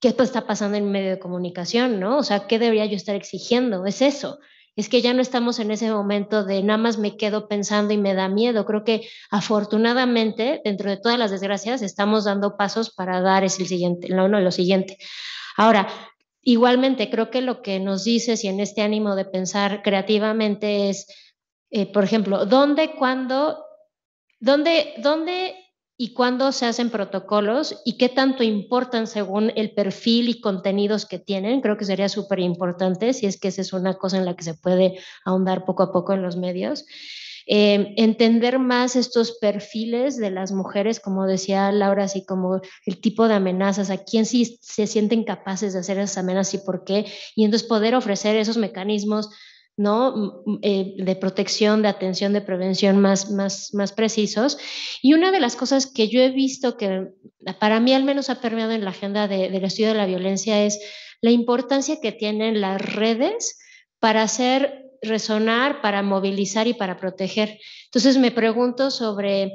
qué está pasando en medio de comunicación, ¿no? O sea, ¿qué debería yo estar exigiendo? Es eso. Es que ya no estamos en ese momento de nada más me quedo pensando y me da miedo. Creo que afortunadamente, dentro de todas las desgracias, estamos dando pasos para dar es el siguiente, lo siguiente. Ahora, Igualmente, creo que lo que nos dices y en este ánimo de pensar creativamente es, eh, por ejemplo, ¿dónde, dónde, dónde y cuándo se hacen protocolos y qué tanto importan según el perfil y contenidos que tienen? Creo que sería súper importante, si es que esa es una cosa en la que se puede ahondar poco a poco en los medios. Em, entender más estos perfiles de las mujeres, como decía Laura, así como el tipo de amenazas, a quién sí se sienten capaces de hacer esas amenazas y por qué, y entonces poder ofrecer esos mecanismos. ¿no? Eh, de protección, de atención, de prevención más, más, más precisos. Y una de las cosas que yo he visto que para mí al menos ha permeado en la agenda de, del estudio de la violencia es la importancia que tienen las redes para hacer resonar, para movilizar y para proteger. Entonces me pregunto sobre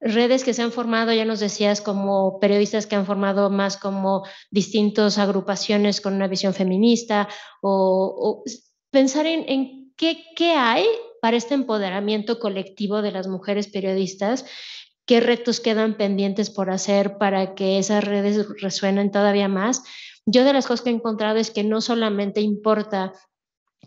redes que se han formado, ya nos decías, como periodistas que han formado más como distintas agrupaciones con una visión feminista, o, pensar en, en qué, qué hay para este empoderamiento colectivo de las mujeres periodistas qué retos quedan pendientes por hacer para que esas redes resuenen todavía más. Yo de las cosas que he encontrado es que no solamente importa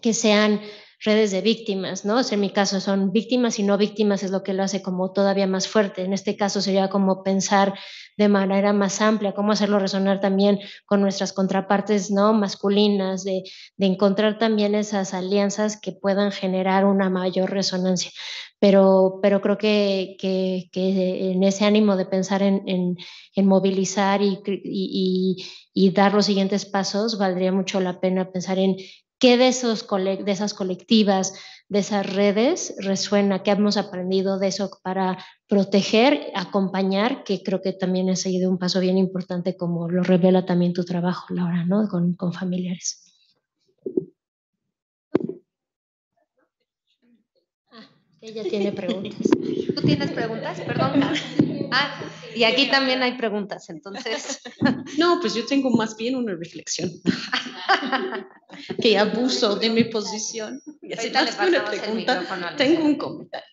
que sean redes de víctimas, ¿no? en mi caso son víctimas y no víctimas es lo que lo hace como todavía más fuerte. En este caso sería como pensar de manera más amplia, cómo hacerlo resonar también con nuestras contrapartes, ¿no? Masculinas, de, encontrar también esas alianzas que puedan generar una mayor resonancia. Pero, pero creo que, en ese ánimo de pensar en, movilizar y dar los siguientes pasos, valdría mucho la pena pensar en qué de, esos esas colectivas, de esas redes resuena, qué hemos aprendido de eso para proteger, acompañar, que creo que también ha seguido un paso bien importante como lo revela también tu trabajo, Laura, ¿no? con familiares. Ella tiene preguntas. ¿Tú tienes preguntas? Perdón. Ah, y aquí también hay preguntas, entonces. No, pues yo tengo más bien una reflexión. que abuso de mi posición. Y así una pregunta, tengo un comentario.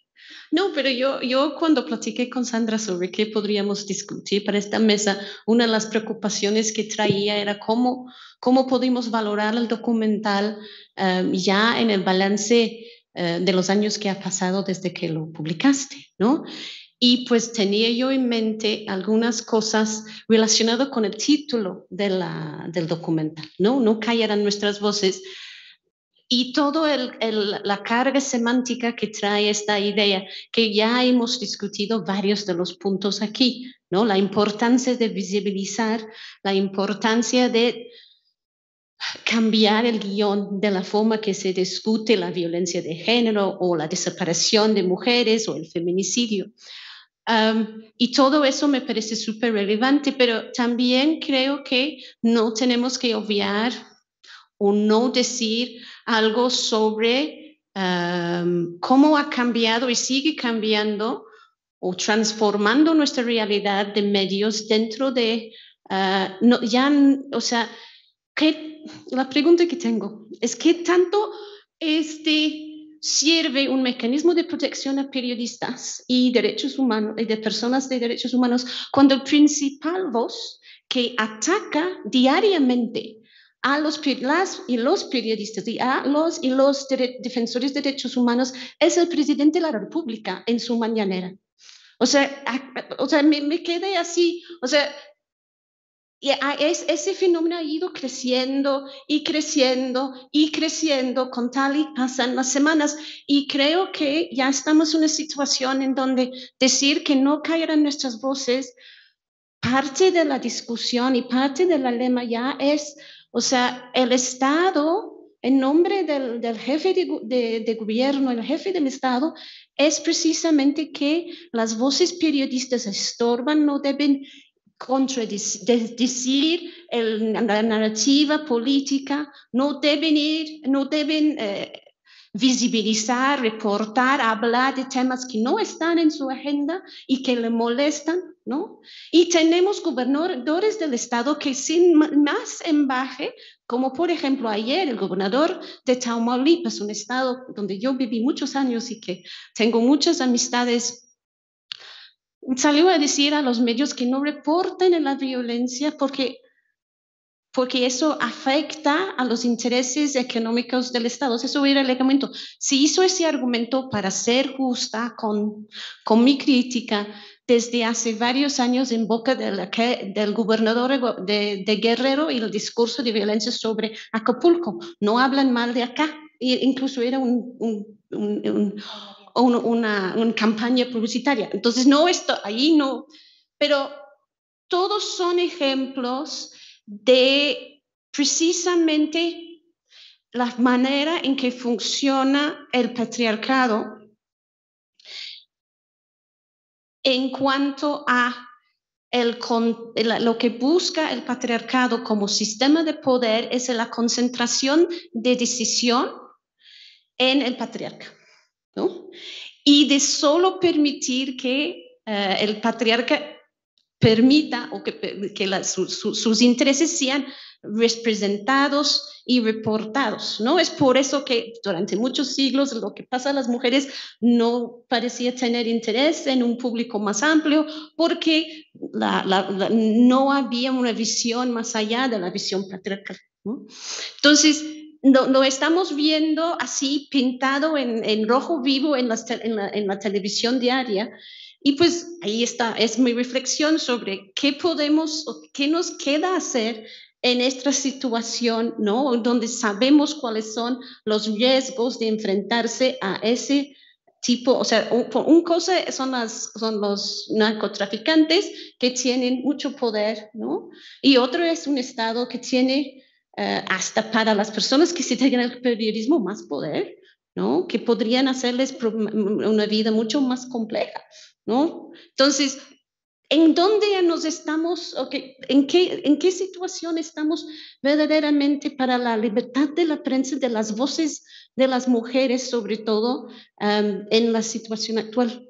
No, pero yo, yo cuando platiqué con Sandra sobre qué podríamos discutir para esta mesa, una de las preocupaciones que traía era cómo, cómo podemos valorar el documental eh, ya en el balance eh, de los años que ha pasado desde que lo publicaste, ¿no? Y pues tenía yo en mente algunas cosas relacionadas con el título de del documental, ¿no? No callaran nuestras voces. Y toda la carga semántica que trae esta idea, que ya hemos discutido varios de los puntos aquí, ¿no? La importancia de visibilizar, la importancia de cambiar el guión de la forma que se discute la violencia de género o la desaparición de mujeres o el feminicidio. Um, y todo eso me parece súper relevante, pero también creo que no tenemos que obviar o no decir algo sobre um, cómo ha cambiado y sigue cambiando o transformando nuestra realidad de medios dentro de, uh, no, ya, o sea, ¿qué la pregunta que tengo es qué tanto este sirve un mecanismo de protección a periodistas y derechos humanos y de personas de derechos humanos cuando el principal voz que ataca diariamente a los, y los periodistas y a los y los defensores de derechos humanos es el presidente de la República en su mañanera. O sea, o sea me, quedé así, o sea, y ese fenómeno ha ido creciendo y creciendo y creciendo con tal y pasan las semanas. Y creo que ya estamos en una situación en donde decir que no caerán nuestras voces, parte de la discusión y parte del lema ya es, o sea, el Estado, en nombre del, del jefe de, de, de gobierno, el jefe del Estado, es precisamente que las voces periodistas estorban, no deben contradecir el, la narrativa política, no deben ir, no deben eh, visibilizar, reportar, hablar de temas que no están en su agenda y que le molestan, ¿no? Y tenemos gobernadores del Estado que sin más embaje, como por ejemplo ayer el gobernador de Tamaulipas, un estado donde yo viví muchos años y que tengo muchas amistades salió a decir a los medios que no reporten en la violencia porque, porque eso afecta a los intereses económicos del Estado. Eso era el argumento. Si hizo ese argumento para ser justa con, con mi crítica desde hace varios años en boca de la del gobernador de, Guerrero y el discurso de violencia sobre Acapulco. No hablan mal de acá. E incluso era un, un una, una, campaña publicitaria. Entonces, no esto, ahí no, pero todos son ejemplos de precisamente la manera en que funciona el patriarcado en cuanto a lo que busca el patriarcado como sistema de poder es la concentración de decisión en el patriarca. Y de solo permitir que eh, el patriarca permita o que, que sus intereses sean representados y reportados, ¿no? Es por eso que durante muchos siglos lo que pasa a las mujeres no parecía tener interés en un público más amplio porque no había una visión más allá de la visión patriarcal. Entonces, no, estamos viendo así pintado en, rojo vivo en, en, la, televisión diaria. Y pues ahí está, es mi reflexión sobre qué podemos qué nos queda hacer en esta situación, ¿no? Donde sabemos cuáles son los riesgos de enfrentarse a ese tipo, o sea, un, un cosa son, las, son los narcotraficantes que tienen mucho poder, ¿no? Y otro es un Estado que tiene eh, hasta para las personas que se tienen el periodismo más poder, ¿no? Que podrían hacerles una vida mucho más compleja, ¿no? Entonces, ¿en dónde nos estamos, okay, en, qué, en qué situación estamos verdaderamente para la libertad de la prensa, de las voces de las mujeres, sobre todo em, en la situación actual?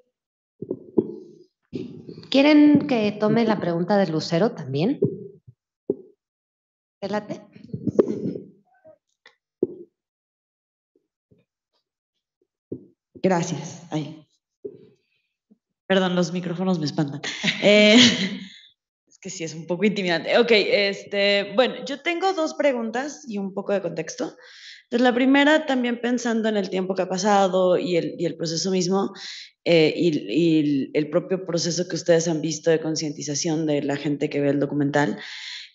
¿Quieren que tome la pregunta de Lucero también? adelante Gracias. Perdón, los micrófonos me espantan. Eh, es que sí, es un poco intimidante. Ok, este, bueno, yo tengo dos preguntas y un poco de contexto. Entonces, la primera, también pensando en el tiempo que ha pasado y el, y el proceso mismo eh, y, el propio proceso que ustedes han visto de concientización de la gente que ve el documental,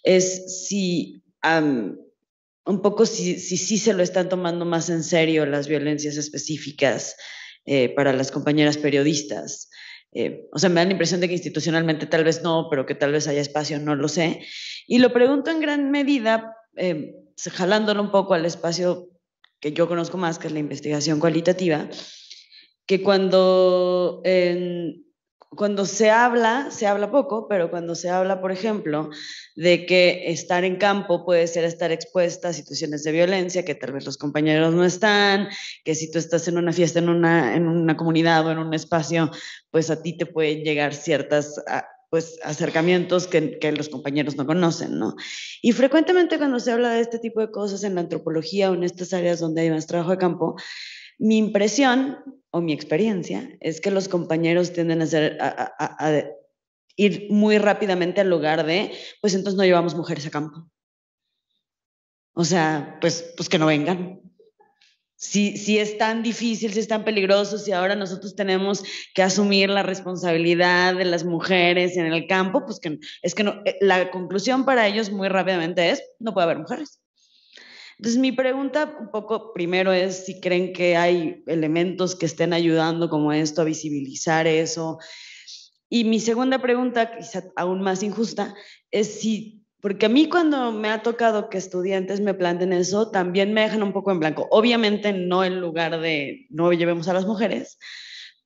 es si un poco si sí si, si se lo están tomando más en serio las violencias específicas eh, para las compañeras periodistas. Eh, o sea, me da la impresión de que institucionalmente tal vez no, pero que tal vez haya espacio, no lo sé. Y lo pregunto en gran medida, eh, jalándolo un poco al espacio que yo conozco más, que es la investigación cualitativa, que cuando cuando se habla, se habla poco, pero cuando se habla, por ejemplo, de que estar en campo puede ser estar expuesta a situaciones de violencia, que tal vez los compañeros no están, que si tú estás en una fiesta, en una, en una comunidad o en un espacio, pues a ti te pueden llegar ciertas ah, pues acercamientos que, que, los compañeros no conocen, ¿no? Y frecuentemente cuando se habla de este tipo de cosas en la antropología o en estas áreas donde hay más trabajo de campo, mi impresión o mi experiencia es que los compañeros tienden a, ser, a, ir muy rápidamente al lugar de, pues entonces no llevamos mujeres a campo. O sea, pues, pues que no vengan. Si, si es tan difícil, si es tan peligroso, si ahora nosotros tenemos que asumir la responsabilidad de las mujeres en el campo, pues que es que no, eh, la conclusión para ellos muy rápidamente es, no puede haber mujeres. Entonces, mi pregunta un poco primero es si creen que hay elementos que estén ayudando como esto a visibilizar eso. Y mi segunda pregunta, quizá aún más injusta, es si, porque a mí cuando me ha tocado que estudiantes me planten eso, también me dejan un poco en blanco. Obviamente no en lugar de no llevemos a las mujeres,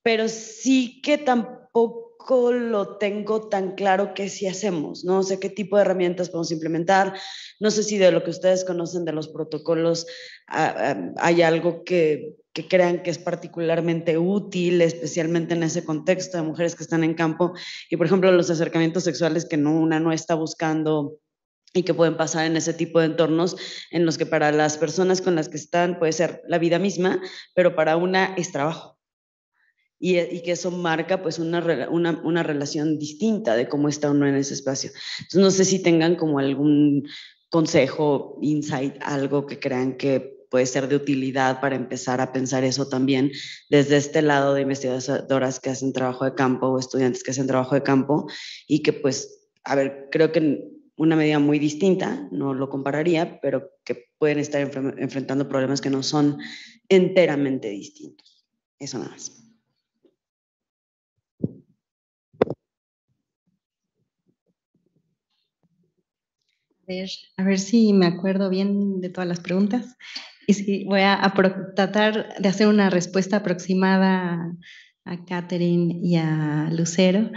pero sí que tampoco tampoco lo tengo tan claro que si hacemos, ¿no? sé qué tipo de herramientas podemos implementar. No sé si de lo que ustedes conocen de los protocolos ah, ah, hay algo que, que crean que es particularmente útil, especialmente en ese contexto de mujeres que están en campo. Y, por ejemplo, los acercamientos sexuales que no, una no está buscando y que pueden pasar en ese tipo de entornos en los que para las personas con las que están puede ser la vida misma, pero para una es trabajo. Eh, y, que eso marca pues una, una, una, relación distinta de cómo está uno en ese espacio. Entonces no sé si tengan como algún consejo, insight, algo que crean que puede ser de utilidad para empezar a pensar eso también desde este lado de investigadoras que hacen trabajo de campo o estudiantes que hacen trabajo de campo y que pues, a ver, creo que una medida muy distinta, no lo compararía, pero que pueden estar enfrentando problemas que no son enteramente distintos. Eso nada más. a ver si me acuerdo bien de todas las preguntas y si voy a, tratar de hacer una respuesta aproximada a Catherine y a Lucero.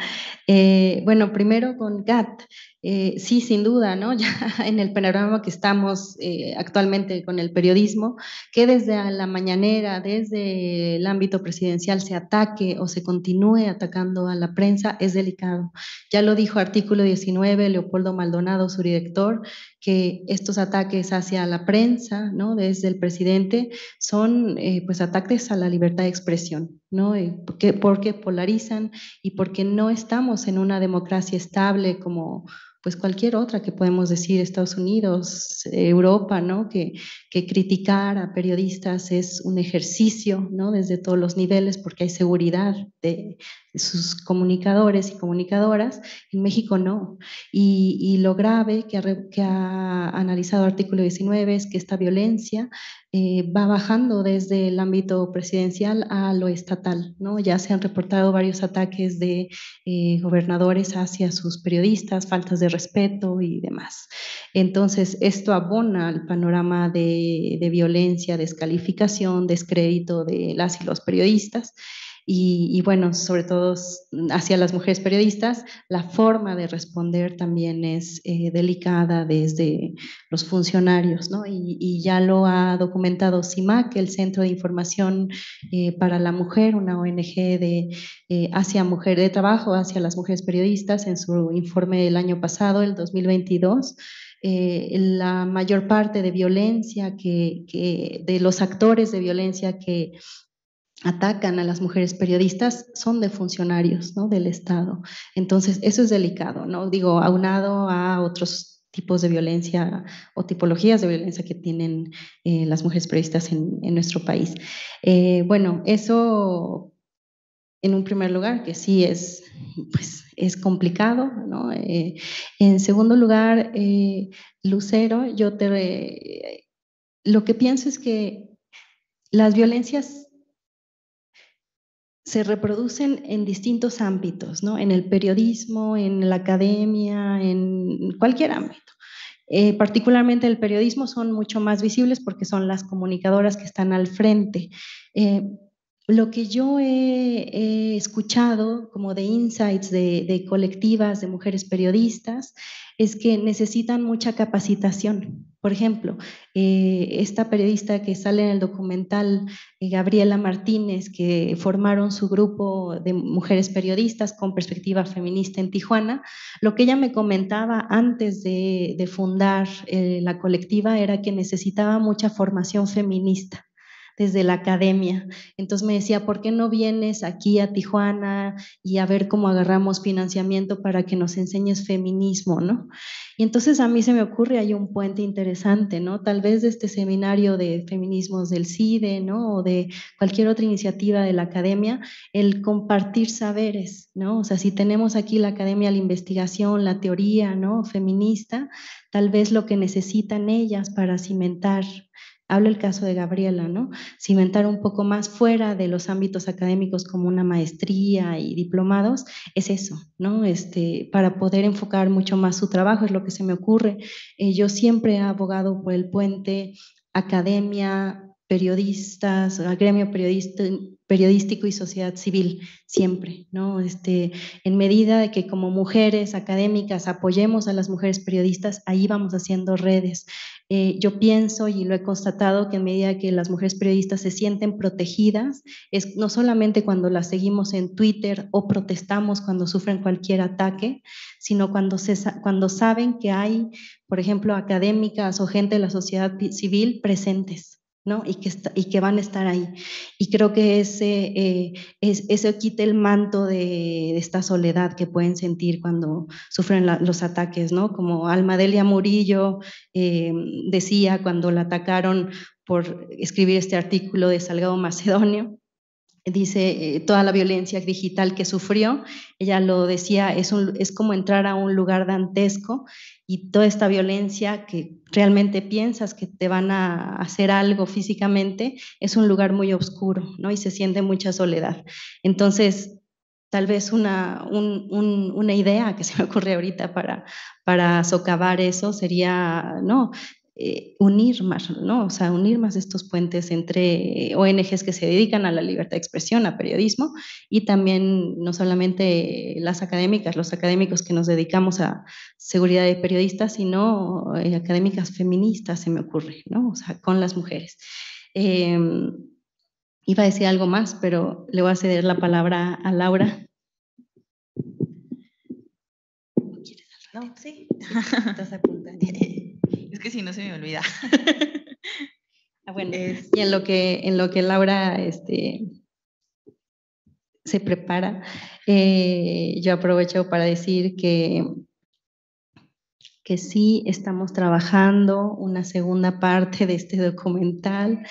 Eh, bueno, primero con GAT. Eh, sí, sin duda, ¿no? Ya en el panorama que estamos eh, actualmente con el periodismo, que desde la mañanera, desde el ámbito presidencial se ataque o se continúe atacando a la prensa es delicado. Ya lo dijo artículo 19 Leopoldo Maldonado, su director, que estos ataques hacia la prensa, ¿no? Desde el presidente son eh, pues ataques a la libertad de expresión, ¿no? Porque, porque polarizan y porque no estamos en una democracia estable como pues cualquier otra que podemos decir, Estados Unidos, Europa, ¿no? Que, que, criticar a periodistas es un ejercicio, ¿no? Desde todos los niveles, porque hay seguridad de, sus comunicadores y comunicadoras, en México no. Y, y lo grave que ha, que ha, analizado artículo 19 es que esta violencia eh, va bajando desde el ámbito presidencial a lo estatal. ¿no? Ya se han reportado varios ataques de eh, gobernadores hacia sus periodistas, faltas de respeto y demás. Entonces, esto abona al panorama de, de violencia, descalificación, descrédito de las y los periodistas y, bueno, sobre todo hacia las mujeres periodistas, la forma de responder también es eh, delicada desde los funcionarios, ¿no? Y, ya lo ha documentado CIMAC, el Centro de Información eh, para la Mujer, una ONG de, eh, hacia mujer, de trabajo hacia las mujeres periodistas, en su informe del año pasado, el 2022. la mayor parte de violencia que, de los actores de violencia que atacan a las mujeres periodistas son de funcionarios ¿no? del Estado. Entonces, eso es delicado, ¿no? Digo, aunado a otros tipos de violencia o tipologías de violencia que tienen eh, las mujeres periodistas en, nuestro país. Eh, bueno, eso en un primer lugar, que sí es, pues, es complicado. ¿no? Eh, en segundo lugar, Lucero, yo te... lo que pienso es que las violencias se reproducen en distintos ámbitos, ¿no? En el periodismo, en la academia, en cualquier ámbito. Eh, particularmente el periodismo son mucho más visibles porque son las comunicadoras que están al frente. Eh, lo que yo he, escuchado como de insights de, de colectivas, de mujeres periodistas, es que necesitan mucha capacitación. Por ejemplo, eh, esta periodista que sale en el documental, eh, Gabriela Martínez, que formaron su grupo de mujeres periodistas con perspectiva feminista en Tijuana, lo que ella me comentaba antes de, fundar eh, la colectiva era que necesitaba mucha formación feminista desde la academia. Entonces me decía, ¿por qué no vienes aquí a Tijuana y a ver cómo agarramos financiamiento para que nos enseñes feminismo, ¿no? Y entonces a mí se me ocurre, hay un puente interesante, ¿no? Tal vez de este seminario de feminismos del CIDE, O de cualquier otra iniciativa de la academia, el compartir saberes, ¿no? O sea, si tenemos aquí la academia, la investigación, la teoría, ¿no? Feminista, tal vez lo que necesitan ellas para cimentar Hablo el caso de Gabriela, ¿no? Cimentar un poco más fuera de los ámbitos académicos como una maestría y diplomados, es eso, ¿no? Este, para poder enfocar mucho más su trabajo, es lo que se me ocurre. Eh, yo siempre he abogado por el puente academia, periodistas, al gremio periodístico y sociedad civil, siempre, ¿no? Este, en medida de que como mujeres académicas apoyemos a las mujeres periodistas, ahí vamos haciendo redes. Eh, yo pienso y lo he constatado que en medida que las mujeres periodistas se sienten protegidas, es no solamente cuando las seguimos en Twitter o protestamos cuando sufren cualquier ataque, sino cuando, se, cuando saben que hay, por ejemplo, académicas o gente de la sociedad civil presentes ¿no? Y que, está, y que van a estar ahí. Y creo que ese, eh, es, eso quita el manto de, esta soledad que pueden sentir cuando sufren los ataques, ¿no? Como delia Murillo eh, decía cuando la atacaron por escribir este artículo de Salgado Macedonio, dice eh, toda la violencia digital que sufrió. Ella lo decía, es, es como entrar a un lugar dantesco y toda esta violencia que realmente piensas que te van a hacer algo físicamente, es un lugar muy oscuro, ¿no? Y se siente mucha soledad. Entonces, tal vez una, una idea que se me ocurre ahorita para, para socavar eso sería, ¿no? Eh, unir más, ¿no? O sea, unir más estos puentes entre ONGs que se dedican a la libertad de expresión, a periodismo, y también no solamente las académicas, los académicos que nos dedicamos a seguridad de periodistas, sino eh, académicas feministas, se me ocurre, ¿no? O sea, con las mujeres. Em, iba a decir algo más, pero le voy a ceder la palabra a Laura. No, sí, que si no se me olvida. Ah, bueno, y en lo que, en lo que Laura este, se prepara, eh, yo aprovecho para decir que, que sí estamos trabajando una segunda parte de este documental.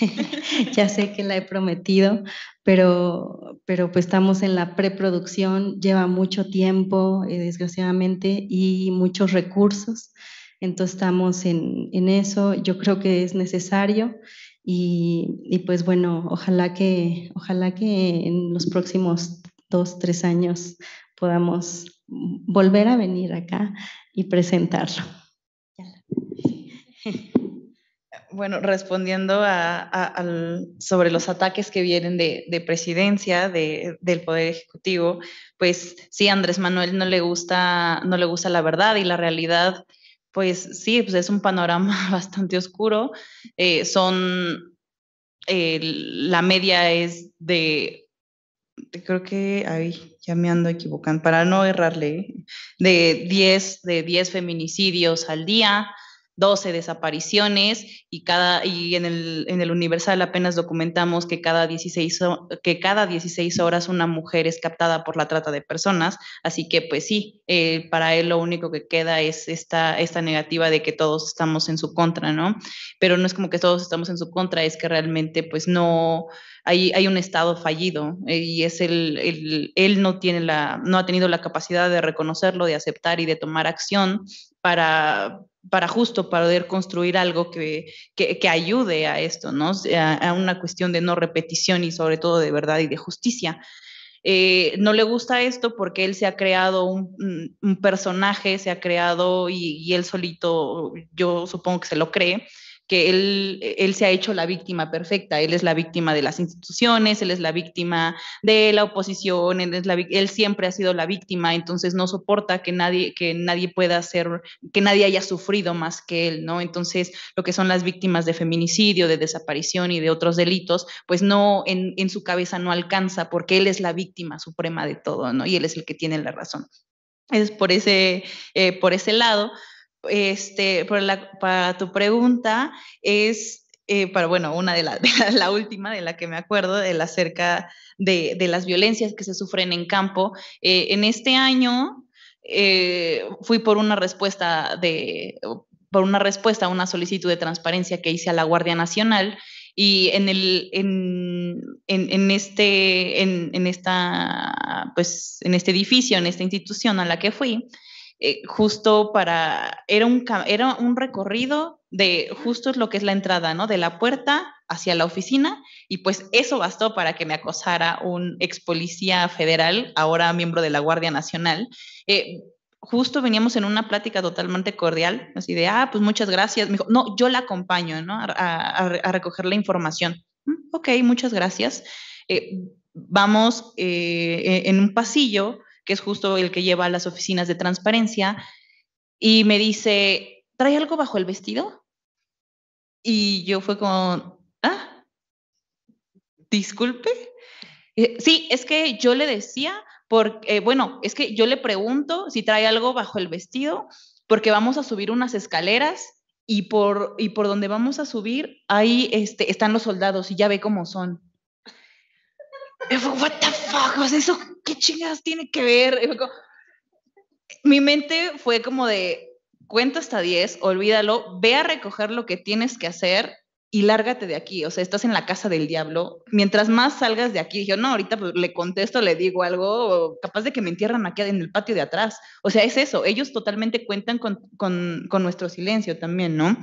ya sé que la he prometido, pero, pero pues estamos en la preproducción, lleva mucho tiempo, eh, desgraciadamente, y muchos recursos. Entonces estamos en, eso, yo creo que es necesario y, pues bueno, ojalá que, ojalá que en los próximos dos, tres años podamos volver a venir acá y presentarlo. Bueno, respondiendo sobre los ataques que vienen de, presidencia, del Poder Ejecutivo, pues sí, Andrés Manuel no le gusta, no le gusta la verdad y la realidad pues sí, pues es un panorama bastante oscuro. Eh, son, la media es de, creo que, ay, ya me ando equivocando, para no errarle, ¿eh? de diez de 10 feminicidios al día. 12 desapariciones y, cada, y en, el, en el Universal apenas documentamos que cada, 16, que cada 16 horas una mujer es captada por la trata de personas. Así que pues sí, eh, para él lo único que queda es esta, esta negativa de que todos estamos en su contra, ¿no? Pero no es como que todos estamos en su contra, es que realmente pues no, hay, hay un Estado fallido eh, y es el, el, él no, tiene la, no ha tenido la capacidad de reconocerlo, de aceptar y de tomar acción para, para justo poder construir algo que, que, ayude a esto, ¿no? A, una cuestión de no repetición y sobre todo de verdad y de justicia. Eh, no le gusta esto porque él se ha creado un, personaje, se ha creado y, él solito, yo supongo que se lo cree, que él, él se ha hecho la víctima perfecta, él es la víctima de las instituciones, él es la víctima de la oposición, él, siempre ha sido la víctima, entonces no soporta que nadie, que nadie pueda ser, que nadie haya sufrido más que él, ¿no? Entonces, lo que son las víctimas de feminicidio, de desaparición y de otros delitos, pues no, en, su cabeza no alcanza porque él es la víctima suprema de todo, ¿no? Y él es el que tiene la razón. Es por ese, eh, por ese lado este, para tu pregunta es, eh, para, bueno, una de las, la, última de la que me acuerdo, de acerca de, las violencias que se sufren en campo. Eh, en este año eh, fui por una respuesta de, por una respuesta a una solicitud de transparencia que hice a la Guardia Nacional y en, este, pues, en este edificio, en esta institución a la que fui, eh, justo para, era un, era un recorrido de justo lo que es la entrada, ¿no? De la puerta hacia la oficina y pues eso bastó para que me acosara un ex policía federal, ahora miembro de la Guardia Nacional. Eh, justo veníamos en una plática totalmente cordial, así de, ah, pues muchas gracias. Me dijo, no, yo la acompaño, ¿no? A, recoger la información. Mm, ok, muchas gracias. Eh, vamos e, en un pasillo que es justo el que lleva a las oficinas de transparencia, y me dice, ¿trae algo bajo el vestido? Y yo fue con ah, disculpe. Eh, sí, es que yo le decía, porque, eh, bueno, es que yo le pregunto si trae algo bajo el vestido, porque vamos a subir unas escaleras y por, y por donde vamos a subir, ahí este, están los soldados y ya ve cómo son. What the fuck, ¿eso ¿qué chingas tiene que ver? mi mente fue como de, cuenta hasta 10, olvídalo, ve a recoger lo que tienes que hacer y lárgate de aquí. O sea, estás en la casa del diablo. Mientras más salgas de aquí, yo no, ahorita pues, le contesto, le digo algo, capaz de que me entierran aquí en el patio de atrás. O sea, es eso. Ellos totalmente cuentan con, con, nuestro silencio también, ¿no?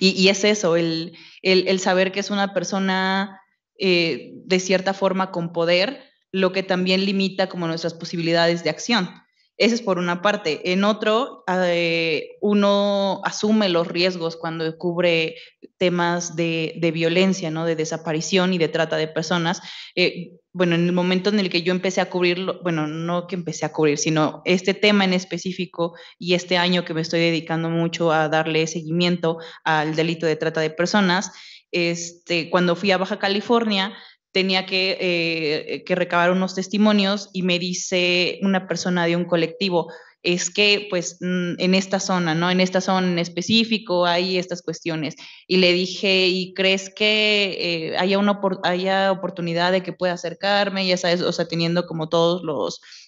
Y, es eso, el, el, saber que es una persona eh, de cierta forma con poder, lo que también limita como nuestras posibilidades de acción. Eso es por una parte. En otro, eh, uno asume los riesgos cuando cubre temas de, violencia, ¿no? de desaparición y de trata de personas. Eh, bueno, en el momento en el que yo empecé a cubrirlo, bueno, no que empecé a cubrir, sino este tema en específico y este año que me estoy dedicando mucho a darle seguimiento al delito de trata de personas, este, cuando fui a Baja California, tenía eh, que, recabar unos testimonios y me dice una persona de un colectivo, es que pues mm, en esta zona, ¿no? En esta zona en específico hay estas cuestiones. Y le dije, ¿y crees que eh, haya, una haya oportunidad de que pueda acercarme? Ya sabes, o sea, teniendo como todas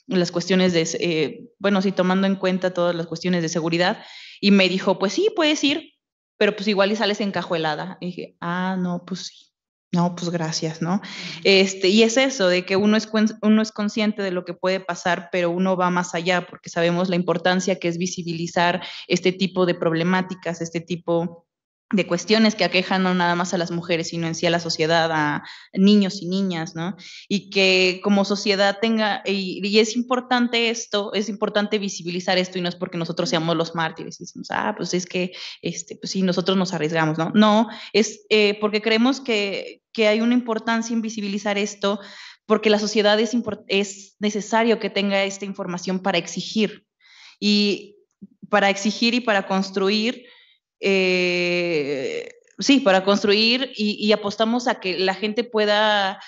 las cuestiones de, eh, bueno, sí, tomando en cuenta todas las cuestiones de seguridad. Y me dijo, pues sí, puedes ir, pero pues igual y sales encajuelada. Y dije, ah, no, pues sí no, pues gracias, ¿no? Este, y es eso, de que uno es, uno es consciente de lo que puede pasar, pero uno va más allá porque sabemos la importancia que es visibilizar este tipo de problemáticas, este tipo de cuestiones que aquejan no nada más a las mujeres, sino en sí a la sociedad, a niños y niñas, ¿no? Y que como sociedad tenga, y, es importante esto, es importante visibilizar esto y no es porque nosotros seamos los mártires y decimos, ah, pues es que, este, pues sí, nosotros nos arriesgamos, ¿no? No, es eh, porque creemos que, hay una importancia en visibilizar esto porque la sociedad es, es necesario que tenga esta información para exigir y para exigir y para construir eh, sí, para construir y, apostamos a que la gente pueda,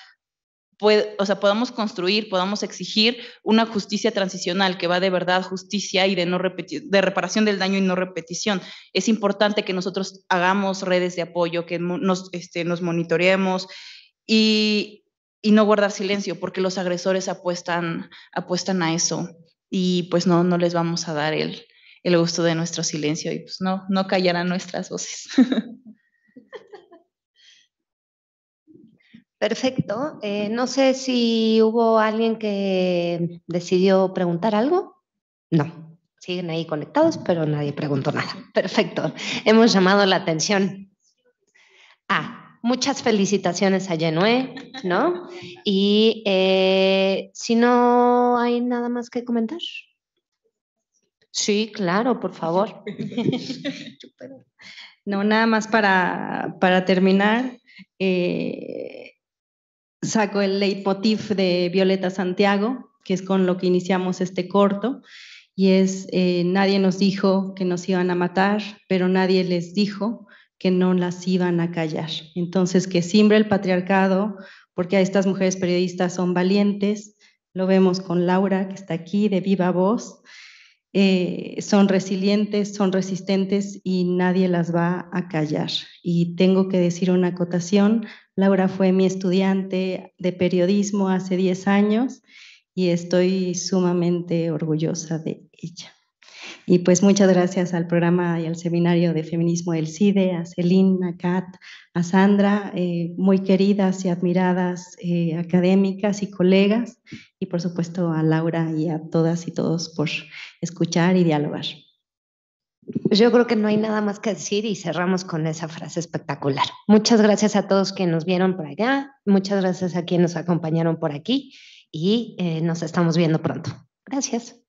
o sea, podamos construir, podamos exigir una justicia transicional que va de verdad justicia y de, no de reparación del daño y no repetición. Es importante que nosotros hagamos redes de apoyo, que este, nos, monitoreemos y, no guardar silencio, porque los agresores apuestan, apuestan a eso y pues no, no les vamos a dar el, el gusto de nuestro silencio y pues no, no callarán nuestras voces. Perfecto. Eh, no sé si hubo alguien que decidió preguntar algo. No, siguen ahí conectados, pero nadie preguntó nada. Perfecto. Hemos llamado la atención. Ah, muchas felicitaciones a Genoé, ¿no? Y eh, si no hay nada más que comentar. Sí, claro, por favor. no, nada más para, para terminar, eh, saco el leitmotiv de Violeta Santiago, que es con lo que iniciamos este corto, y es, eh, nadie nos dijo que nos iban a matar, pero nadie les dijo que no las iban a callar. Entonces, que simbra el patriarcado, porque a estas mujeres periodistas son valientes, lo vemos con Laura, que está aquí de viva voz, eh, son resilientes, son resistentes y nadie las va a callar. Y tengo que decir una acotación, Laura fue mi estudiante de periodismo hace 10 años y estoy sumamente orgullosa de ella. Y pues muchas gracias al programa y al seminario de feminismo del CIDE, a Celina, a Kat, a Sandra, eh, muy queridas y admiradas eh, académicas y colegas, y por supuesto a Laura y a todas y todos por escuchar y dialogar. Yo creo que no hay nada más que decir y cerramos con esa frase espectacular. Muchas gracias a todos que nos vieron por allá, muchas gracias a quienes nos acompañaron por aquí y eh, nos estamos viendo pronto. Gracias.